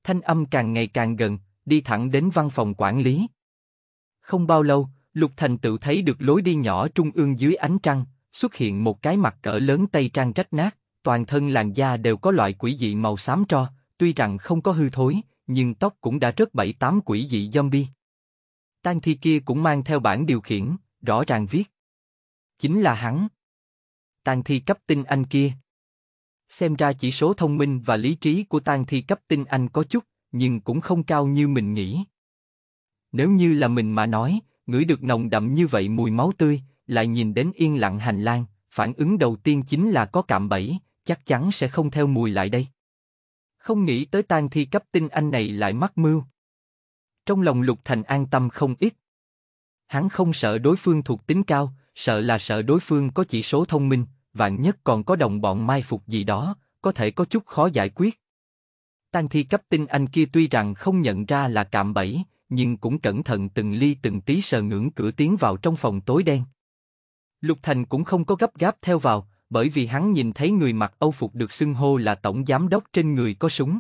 Thanh âm càng ngày càng gần, đi thẳng đến văn phòng quản lý. Không bao lâu, Lục Thành tự thấy được lối đi nhỏ trung ương dưới ánh trăng, xuất hiện một cái mặt cỡ lớn tay trang rách nát, toàn thân làn da đều có loại quỷ dị màu xám tro, tuy rằng không có hư thối, nhưng tóc cũng đã rớt bảy tám quỷ dị zombie. Tang thi kia cũng mang theo bản điều khiển, rõ ràng viết. Chính là hắn. Tang thi cấp tinh anh kia. Xem ra chỉ số thông minh và lý trí của tang thi cấp tinh anh có chút, nhưng cũng không cao như mình nghĩ. Nếu như là mình mà nói, ngửi được nồng đậm như vậy mùi máu tươi, lại nhìn đến yên lặng hành lang, phản ứng đầu tiên chính là có cạm bẫy, chắc chắn sẽ không theo mùi lại đây. Không nghĩ tới tang thi cấp tinh anh này lại mắc mưu. Trong lòng Lục Thành an tâm không ít. Hắn không sợ đối phương thuộc tính cao, sợ là sợ đối phương có chỉ số thông minh, vạn nhất còn có đồng bọn mai phục gì đó, có thể có chút khó giải quyết. Tang thi cấp tinh anh kia tuy rằng không nhận ra là cạm bẫy, nhưng cũng cẩn thận từng ly từng tí sờ ngưỡng cửa tiến vào trong phòng tối đen. Lục Thành cũng không có gấp gáp theo vào, bởi vì hắn nhìn thấy người mặc Âu phục được xưng hô là tổng giám đốc trên người có súng.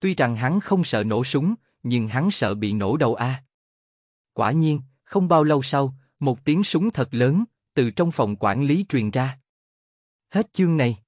Tuy rằng hắn không sợ nổ súng, nhưng hắn sợ bị nổ đầu a. Quả nhiên, không bao lâu sau, một tiếng súng thật lớn từ trong phòng quản lý truyền ra. Hết chương này.